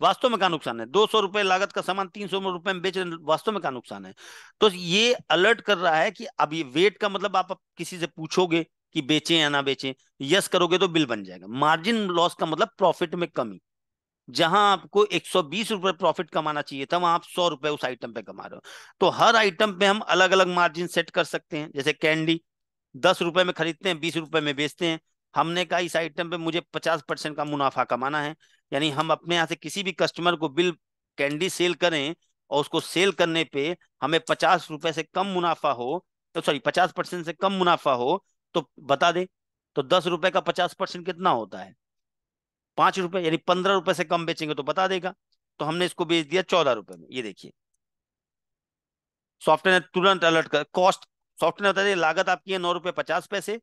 A: वास्तव में क्या नुकसान है दो सौ रुपए लागत का सामान तीन सौ रुपए में बेच रहे वास्तव में क्या नुकसान है तो ये अलर्ट कर रहा है कि अब ये वेट का मतलब आप किसी से पूछोगे कि बेचें या ना बेचें यस करोगे तो बिल बन जाएगा मार्जिन लॉस का मतलब प्रॉफिट में कमी जहां आपको एक रुपए प्रॉफिट कमाना चाहिए था वहां आप सौ रुपए उस आइटम पे कमा रहे हो तो हर आइटम पे हम अलग अलग मार्जिन सेट कर सकते हैं जैसे कैंडी दस रुपए में खरीदते हैं बीस रुपए में बेचते हैं हमने कहा इस आइटम पे मुझे पचास परसेंट का मुनाफा कमाना है यानी हम अपने यहाँ से किसी भी कस्टमर को बिल कैंडी सेल करें और उसको सेल करने पे हमें पचास रुपए से कम मुनाफा हो तो सॉरी पचास परसेंट से कम मुनाफा हो तो बता दे तो दस रुपए का पचास परसेंट कितना होता है पांच रुपए यानी पंद्रह रुपए से कम बेचेंगे तो बता देगा तो हमने इसको बेच दिया चौदह रुपए में ये देखिए सॉफ्टवेयर ने तुरंत अलर्ट कर कॉस्ट सॉफ्टवेयर बता दिया लागत आपकी है नौ रुपए पचास पैसे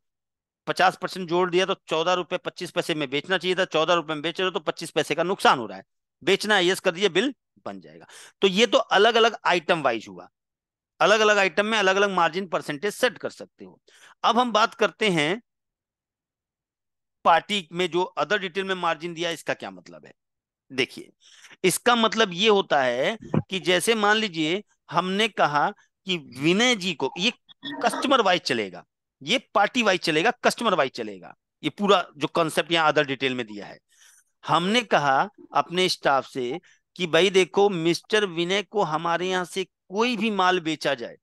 A: पचास परसेंट जोड़ दिया तो चौदह रुपए पच्चीस पैसे में बेचना चाहिए था चौदह रुपए में बेच रहे हो तो पच्चीस पैसे का नुकसान हो रहा है बेचना है यस कर दिए बिल बन जाएगा तो ये तो अलग अलग आइटम वाइज हुआ अलग अलग आइटम में अलग अलग मार्जिन परसेंटेज सेट कर सकते हो अब हम बात करते हैं पार्टी में जो अदर डिटेल में मार्जिन दिया इसका क्या मतलब है देखिए इसका मतलब ये होता है कि जैसे मान लीजिए हमने कहा कि विनय जी को ये कस्टमर वाइज चलेगा ये पार्टी वाइज चलेगा कस्टमर वाइज चलेगा ये पूरा जो कॉन्सेप्ट यहाँ अदर डिटेल में दिया है हमने कहा अपने स्टाफ से कि भाई देखो मिस्टर विनय को हमारे यहां से कोई भी माल बेचा जाए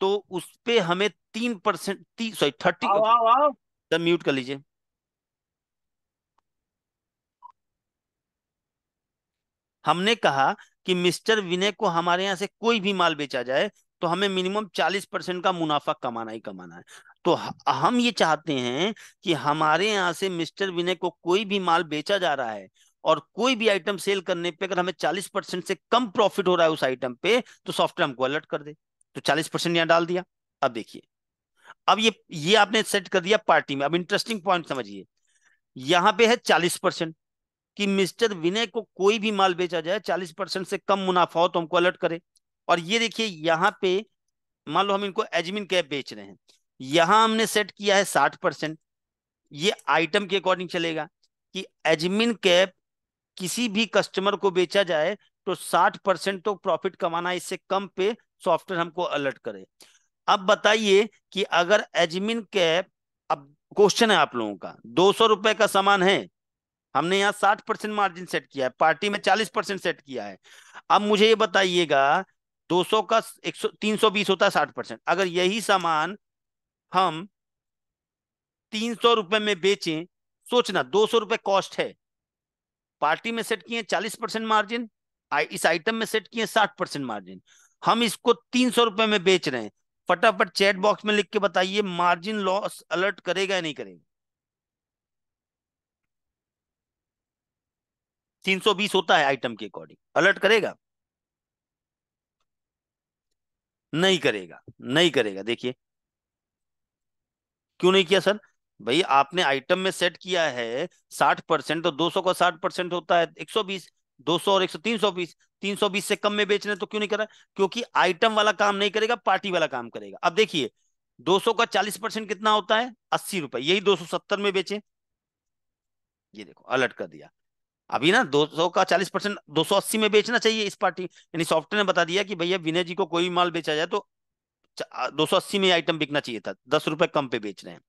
A: तो उस हमें तीन परसेंट सॉरी थर्टी म्यूट कर लीजिए हमने कहा कि मिस्टर विनय को हमारे यहाँ से कोई भी माल बेचा जाए तो हमें मिनिमम चालीस परसेंट का मुनाफा कमाना ही कमाना है तो हम ये चाहते हैं कि हमारे यहाँ से मिस्टर विनय को कोई भी माल बेचा जा रहा है और कोई भी आइटम सेल करने पे अगर हमें 40 परसेंट से कम प्रॉफिट हो रहा है उस आइटम पे तो सॉफ्टवेयर हमको अलर्ट कर दे तो 40 परसेंट यहाँ डाल दिया अब देखिए अब ये ये आपने सेट कर दिया पार्टी में अब इंटरेस्टिंग पॉइंट समझिए यहाँ पे है चालीस परसेंट कि मिस्टर विनय को कोई भी माल बेचा जाए चालीस परसेंट से कम मुनाफा हो तो हमको अलर्ट करे और ये देखिए यहाँ पे मान लो हम इनको एजमिन कैप बेच रहे हैं यहाँ हमने सेट किया है साठ परसेंट ये आइटम के अकॉर्डिंग चलेगा कि एजमिन कैप किसी भी कस्टमर को बेचा जाए तो साठ परसेंट तो प्रॉफिट कमाना है इससे कम पे सॉफ्टवेयर हमको अलर्ट करे अब बताइए कि अगर एजमिन कैप अब क्वेश्चन है आप लोगों का दो सौ रुपए का सामान है हमने यहाँ साठ परसेंट मार्जिन सेट किया है पार्टी में चालीस परसेंट सेट किया है अब मुझे ये बताइएगा 200 का एक सौ तीन सौ बीस होता है साठ परसेंट अगर यही सामान हम तीन सौ रुपए में बेचें सोचना दो सौ रुपए कॉस्ट है पार्टी में सेट किए चालीस परसेंट मार्जिन इस आइटम में सेट किए साठ परसेंट मार्जिन हम इसको तीन सौ रुपए में बेच रहे हैं फटाफट चैट बॉक्स में लिख के बताइए मार्जिन लॉस अलर्ट करेगा या नहीं करेगा 320 होता है आइटम के अकॉर्डिंग अलर्ट करेगा नहीं करेगा नहीं करेगा देखिए क्यों नहीं किया सर भाई आपने आइटम में सेट किया है 60 परसेंट तो 200 का 60 परसेंट होता है 120 200 और 100 320 बीस से कम में बेचने तो क्यों नहीं करा क्योंकि आइटम वाला काम नहीं करेगा पार्टी वाला काम करेगा अब देखिए 200 का 40 परसेंट कितना होता है अस्सी रुपए यही 270 में बेचे ये देखो अलर्ट कर दिया अभी ना 200 का 40 परसेंट दो में बेचना चाहिए इस पार्टी यानी सॉफ्टवेयर ने बता दिया कि भैया विनय जी को कोई माल बेचा जाए तो 280 में आइटम बिकना चाहिए था दस रुपए कम पे बेच रहे हैं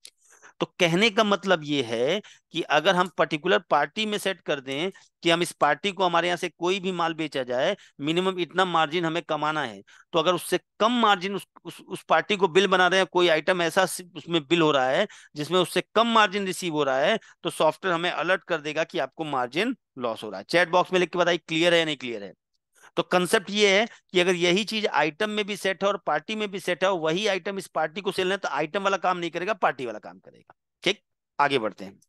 A: तो कहने का मतलब ये है कि अगर हम पर्टिकुलर पार्टी में सेट कर दें कि हम इस पार्टी को हमारे यहाँ से कोई भी माल बेचा जाए मिनिमम इतना मार्जिन हमें कमाना है तो अगर उससे कम मार्जिन उस, उस, उस पार्टी को बिल बना रहे हैं कोई आइटम ऐसा उसमें बिल हो रहा है जिसमें उससे कम मार्जिन रिसीव हो रहा है तो सॉफ्टवेयर हमें अलर्ट कर देगा कि आपको मार्जिन लॉस हो रहा है चैट बॉक्स में लिख के बताइए क्लियर है या नहीं क्लियर है तो कंसेप्ट ये है कि अगर यही चीज आइटम में भी सेट है और पार्टी में भी सेट है वही आइटम इस पार्टी को सेल है तो आइटम वाला काम नहीं करेगा पार्टी वाला काम करेगा ठीक आगे बढ़ते हैं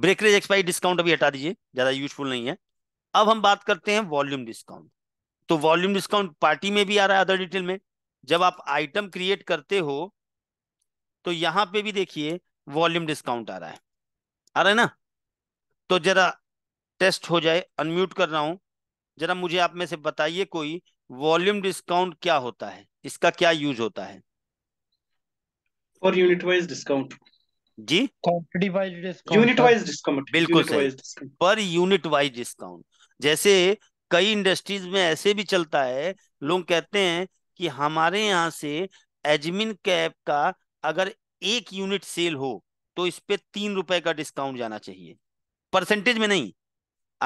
A: ब्रेकरेज एक्सपायरी डिस्काउंट अभी हटा दीजिए ज्यादा यूजफुल नहीं है अब हम बात करते हैं वॉल्यूम डिस्काउंट तो वॉल्यूम डिस्काउंट पार्टी में भी आ रहा है अदर डिटेल में जब आप आइटम क्रिएट करते हो तो यहां पे भी देखिए वॉल्यूम डिस्काउंट आ रहा है आ रहा है ना तो जरा टेस्ट हो जाए अनम्यूट कर रहा हूं जरा मुझे आप में से बताइए कोई वॉल्यूम डिस्काउंट क्या होता है इसका क्या यूज होता है फॉर यूनिट वाइज डिस्काउंट जी wise discount unit wise discount बिल्कुल सही पर यूनिट वाइज डिस्काउंट जैसे कई इंडस्ट्रीज में ऐसे भी चलता है लोग कहते हैं कि हमारे यहाँ से एजमिन कैप का अगर एक यूनिट सेल हो तो इस पे तीन रुपए का डिस्काउंट जाना चाहिए परसेंटेज में नहीं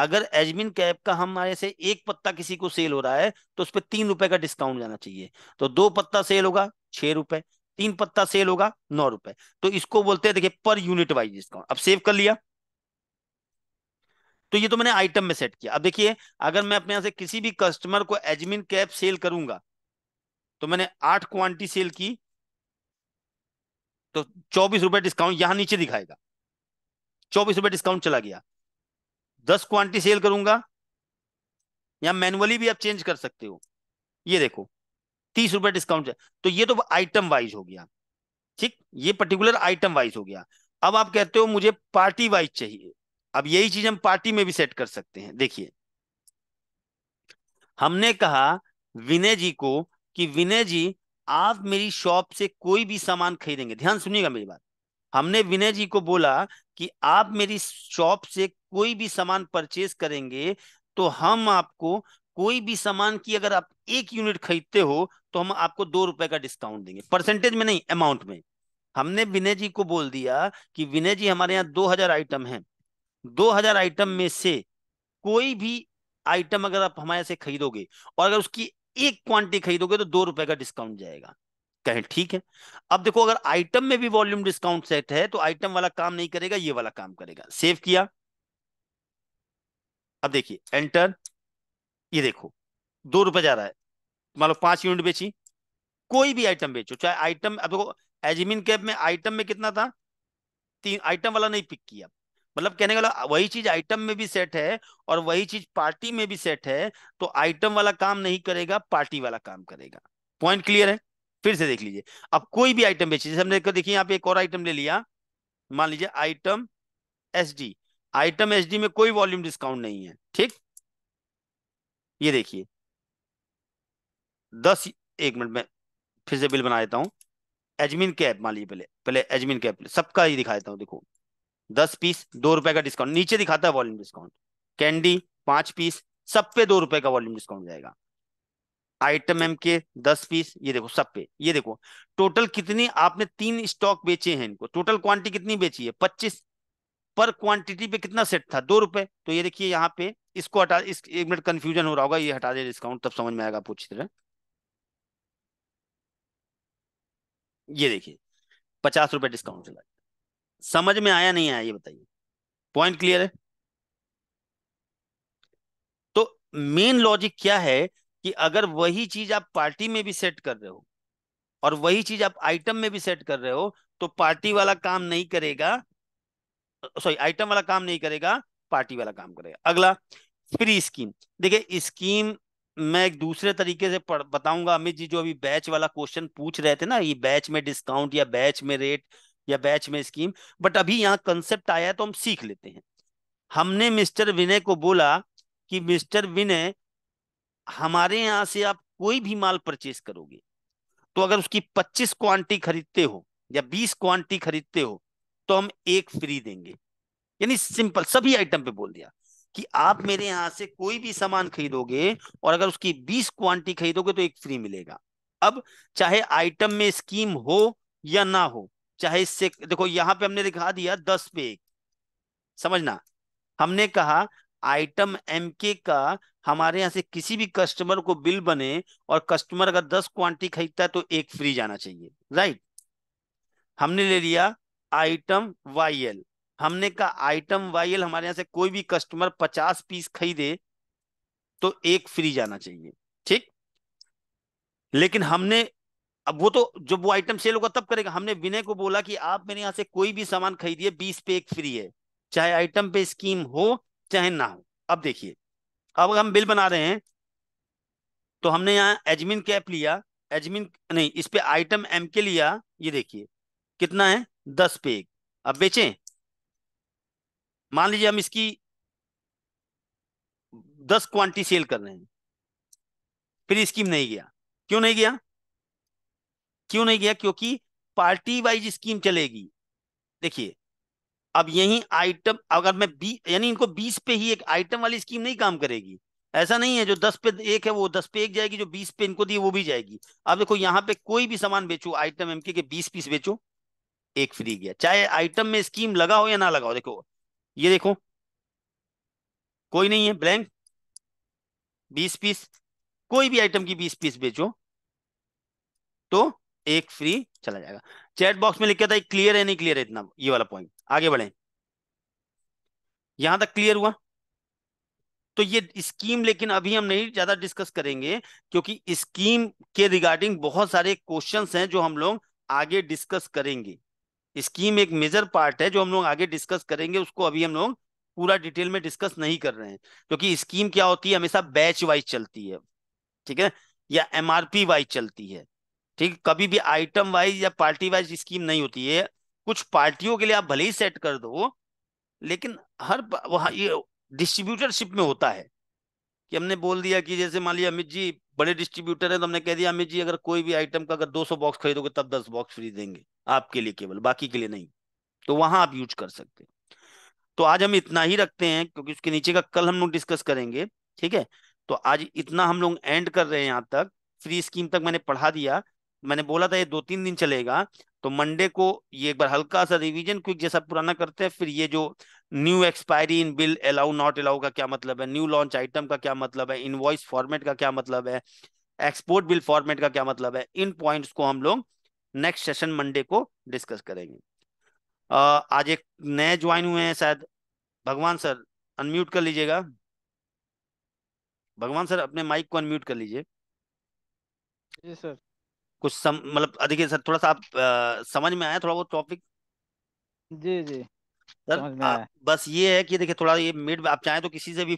A: अगर एजमिन कैप का हमारे से एक पत्ता किसी को सेल हो रहा है तो उस पर तीन रुपए का डिस्काउंट जाना चाहिए तो दो पत्ता सेल होगा छह रुपए तीन पत्ता सेल होगा नौ रुपए तो इसको बोलते हैं देखिए पर यूनिट वाइज डिस्काउंट अब सेव कर लिया तो ये तो मैंने आइटम में सेट किया अब देखिए अगर मैं अपने यहां से किसी भी कस्टमर को एजमिन कैप सेल करूंगा तो मैंने आठ क्वांटिटी सेल की तो चौबीस रुपए डिस्काउंट यहां नीचे दिखाएगा चौबीस रुपए डिस्काउंट चला गया दस क्वांटिटी सेल करूंगा या मैनुअली भी आप चेंज कर सकते हो ये देखो तीस रुपए डिस्काउंट तो ये तो आइटम वाइज हो गया ठीक ये पर्टिकुलर आइटम वाइज हो गया अब आप कहते हो मुझे पार्टी वाइज चाहिए अब यही चीज हम पार्टी में भी सेट कर सकते हैं देखिए हमने कहा विनय जी को कि विनय जी आप मेरी शॉप से कोई भी सामान खरीदेंगे ध्यान सुनिएगा मेरी बात हमने विनय जी को बोला कि आप मेरी शॉप से कोई भी सामान परचेज करेंगे तो हम आपको कोई भी सामान की अगर आप एक यूनिट खरीदते हो तो हम आपको दो रुपए का डिस्काउंट देंगे परसेंटेज में नहीं अमाउंट में हमने विनय जी को बोल दिया कि विनय जी हमारे यहाँ दो हजार आइटम है दो हजार आइटम में से कोई भी आइटम अगर आप हमारे से खरीदोगे और अगर उसकी एक क्वांटिटी खरीदोगे तो दो रुपए का डिस्काउंट जाएगा कहें ठीक है अब देखो अगर आइटम में भी वॉल्यूम डिस्काउंट सेट है तो आइटम वाला काम नहीं करेगा ये वाला काम करेगा सेव किया अब देखिए एंटर ये देखो दो रुपए जा रहा है मान लो पांच यूनिट बेची कोई भी आइटम बेचो चाहे आइटम अब देखो एजमिन कैब में आइटम में कितना था तीन आइटम वाला नहीं पिक किया मतलब कहने का मतलब, वही चीज आइटम में भी सेट है और वही चीज पार्टी में भी सेट है तो आइटम वाला काम नहीं करेगा पार्टी वाला काम करेगा पॉइंट क्लियर है फिर से देख लीजिए अब कोई भी आइटम बेचिए जैसे हमने देखिए यहाँ पे एक और आइटम ले लिया मान लीजिए आइटम एस आइटम एस में कोई वॉल्यूम डिस्काउंट नहीं है ठीक ये देखिए दस एक मिनट में फिर से बिल बना देता हूँ एजमिन कैप मान लीजिए पहले पहले एजमिन कैप सबका ही दिखा देता हूँ देखो दस पीस दो रुपए का डिस्काउंट नीचे दिखाता है वॉल्यूम डिस्काउंट कैंडी पांच पीस सब पे दो रुपए का वॉल्यूम डिस्काउंट जाएगा आइटम एम के दस पीस ये देखो सब पे ये देखो टोटल कितनी आपने तीन स्टॉक बेचे हैं इनको टोटल क्वांटिटी कितनी बेची है पच्चीस पर क्वांटिटी पे कितना सेट था दो रुपए तो ये देखिए यहाँ पे इसको हटा इस एक मिनट कंफ्यूजन हो रहा होगा ये हटा दे डिस्काउंट तब समझ में आएगा आपको तरह ये देखिए पचास रुपए डिस्काउंट चला समझ में आया नहीं आया ये बताइए पॉइंट क्लियर है तो मेन लॉजिक क्या है कि अगर वही चीज आप पार्टी में भी सेट कर रहे हो और वही चीज आप आइटम में भी सेट कर रहे हो तो पार्टी वाला काम नहीं करेगा सॉरी आइटम वाला काम नहीं करेगा पार्टी वाला काम करेगा अगला फ्री स्कीम देखिए स्कीम मैं एक दूसरे तरीके से बताऊंगा अमित जी जो अभी बैच वाला क्वेश्चन पूछ रहे थे ना ये बैच में डिस्काउंट या बैच में रेट या बैच में स्कीम बट अभी यहाँ कंसेप्ट आया है तो हम सीख लेते हैं हमने मिस्टर विनय को बोला कि मिस्टर विनय हमारे यहां से आप कोई भी माल परचेस करोगे तो अगर उसकी 25 क्वांटिटी खरीदते हो या 20 क्वांटिटी खरीदते हो तो हम एक फ्री देंगे यानी सिंपल सभी आइटम पे बोल दिया कि आप मेरे यहां से कोई भी सामान खरीदोगे और अगर उसकी 20 क्वांटिटी खरीदोगे तो एक फ्री मिलेगा अब चाहे आइटम में स्कीम हो या ना हो चाहे इससे देखो यहां पे हमने दिखा दिया दस पे एक समझना हमने कहा आइटम एम के का हमारे यहाँ से किसी भी कस्टमर को बिल बने और कस्टमर अगर दस क्वांटिटी खरीदता है तो एक फ्री जाना चाहिए राइट हमने ले लिया आइटम वाई एल हमने कहा आइटम वाई एल हमारे यहाँ से कोई भी कस्टमर पचास पीस खरीदे तो एक फ्री जाना चाहिए ठीक लेकिन हमने अब वो तो जब वो आइटम सेल होगा तब करेगा हमने विनय को बोला कि आप मेरे यहाँ से कोई भी सामान खरीदिए बीस पे एक फ्री है चाहे आइटम पे स्कीम हो चाहे ना हो अब देखिए अब हम बिल बना रहे हैं तो हमने यहाँ एजमिन कैप लिया एजमिन नहीं इस पे आइटम एम के लिया ये देखिए कितना है दस एक अब बेचे मान लीजिए हम इसकी दस क्वांटिटी सेल कर रहे हैं फिर स्कीम नहीं गया क्यों नहीं गया क्यों नहीं गया क्योंकि पार्टी वाइज स्कीम चलेगी देखिए अब यही आइटम अगर मैं बी यानी इनको बीस पे ही एक आइटम वाली स्कीम नहीं काम करेगी ऐसा नहीं है जो दस पे एक है वो दस पे एक जाएगी जो बीस पे इनको दी वो भी जाएगी अब देखो यहाँ पे कोई भी सामान बेचो आइटम एमके के बीस पीस बेचो एक फ्री गया चाहे आइटम में स्कीम लगा हो या ना लगाओ देखो ये देखो कोई नहीं है ब्लैंक बीस पीस कोई भी आइटम की बीस पीस बेचो तो एक फ्री चला जाएगा चैट बॉक्स में लिखा था क्लियर है नहीं क्लियर है इतना ये वाला पॉइंट आगे बढ़े यहां तक क्लियर हुआ तो ये स्कीम लेकिन अभी हम नहीं ज्यादा डिस्कस करेंगे क्योंकि स्कीम के रिगार्डिंग बहुत सारे क्वेश्चंस हैं जो हम लोग आगे डिस्कस करेंगे स्कीम एक मेजर पार्ट है जो हम लोग आगे डिस्कस करेंगे उसको अभी हम लोग पूरा डिटेल में डिस्कस नहीं कर रहे हैं क्योंकि तो स्कीम क्या होती है हमेशा बैच वाइज चलती है ठीक है या एमआरपी वाइज चलती है ठीक कभी भी आइटम वाइज या पार्टी वाइज स्कीम नहीं होती है कुछ पार्टियों के लिए आप भले ही सेट कर दो लेकिन हर वहाँ ये डिस्ट्रीब्यूटरशिप में होता है कि हमने बोल दिया कि जैसे मान लिया अमित जी बड़े डिस्ट्रीब्यूटर हैं तो हमने कह दिया अमित जी अगर कोई भी आइटम का अगर 200 बॉक्स खरीदोगे तब 10 बॉक्स फ्री देंगे आपके लिए केवल बाकी के लिए नहीं तो वहां आप यूज कर सकते तो आज हम इतना ही रखते हैं क्योंकि उसके नीचे का कल हम लोग डिस्कस करेंगे ठीक है तो आज इतना हम लोग एंड कर रहे हैं यहाँ तक फ्री स्कीम तक मैंने पढ़ा दिया मैंने बोला था ये दो तीन दिन चलेगा तो मंडे को ये एक बार हल्का सा रिवीजन क्विक जैसा पुराना करते हैं फिर ये जो new expiry in bill allow not allow का क्या मतलब है न्यू लॉन्च आइटम का क्या मतलब है इनवॉइस फॉर्मेट का क्या मतलब है एक्सपोर्ट बिल फॉर्मेट का क्या मतलब है इन पॉइंट्स को हम लोग नेक्स्ट सेशन मंडे को डिस्कस करेंगे आज एक नए ज्वाइन हुए हैं शायद भगवान सर अनम्यूट कर लीजिएगा भगवान सर अपने माइक को अनम्यूट कर लीजिए जी सर कुछ सम मतलब अधिक सर थोड़ा सा आप आ, समझ में आया थोड़ा बहुत टॉपिक जी जी सर समझ में आया बस ये है कि देखिए थोड़ा ये मिड आप चाहें तो किसी से भी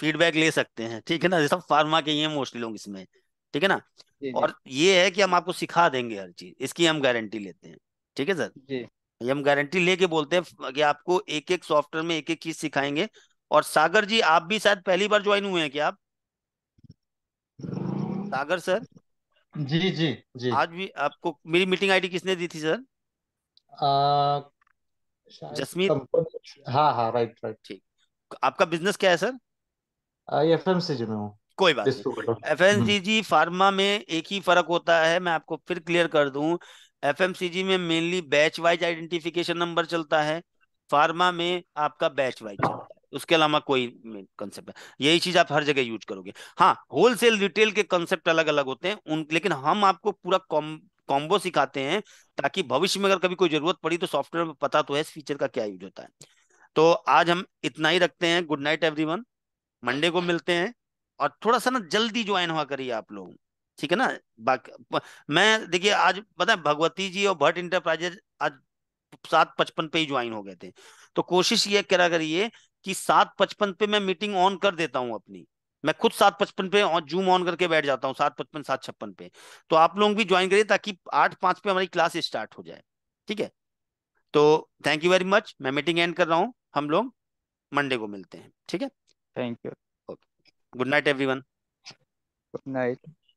A: फीडबैक ले सकते हैं ठीक है ना जैसे फार्मा के ये मोस्टली लोग इसमें ठीक है ना जी जी और ये है कि हम आपको सिखा देंगे हर चीज इसकी हम गारंटी लेते हैं ठीक है सर जी ये हम गारंटी लेके बोलते हैं कि आपको एक एक सॉफ्टवेयर में एक एक चीज सिखाएंगे और सागर जी आप भी शायद पहली बार ज्वाइन हुए हैं क्या आप सागर सर जी जी जी आज भी आपको मेरी मीटिंग आईडी किसने दी थी सर जसमीत हाँ हाँ राइट राइट ठीक आपका बिजनेस क्या है sir F M C G में हूँ कोई बात नहीं F M C G pharma में एक ही फर्क होता है मैं आपको फिर क्लियर कर दूं एफ एम सी जी में mainly batch wise identification number चलता है फार्मा में आपका बैच वाइज उसके अलावा कोई कंसेप्ट यही चीज आप हर जगह यूज करोगे हाँ होलसेल रिटेल के कंसेप्ट अलग अलग होते हैं उन लेकिन हम आपको पूरा कॉम कॉम्बो सिखाते हैं ताकि भविष्य में अगर कभी कोई जरूरत पड़ी तो सॉफ्टवेयर में पता तो है इस फीचर का क्या यूज होता है तो आज हम इतना ही रखते हैं गुड नाइट एवरी मंडे को मिलते हैं और थोड़ा सा ना जल्दी ज्वाइन हुआ करिए आप लोग ठीक है ना बाकी मैं देखिए आज पता है भगवती जी और भट्ट इंटरप्राइजेज आज सात पचपन पे ही ज्वाइन हो गए थे तो कोशिश ये करा करिए कि सात पचपन पे मैं मीटिंग ऑन कर देता हूं अपनी मैं खुद सात पचपन पे जूम ऑन करके बैठ जाता हूँ सात पचपन सात छप्पन पे तो आप लोग भी ज्वाइन करिए ताकि आठ पांच पे हमारी क्लास स्टार्ट हो जाए ठीक है तो थैंक यू वेरी मच मैं मीटिंग एंड कर रहा हूँ हम लोग मंडे को मिलते हैं ठीक है thank you good night one good night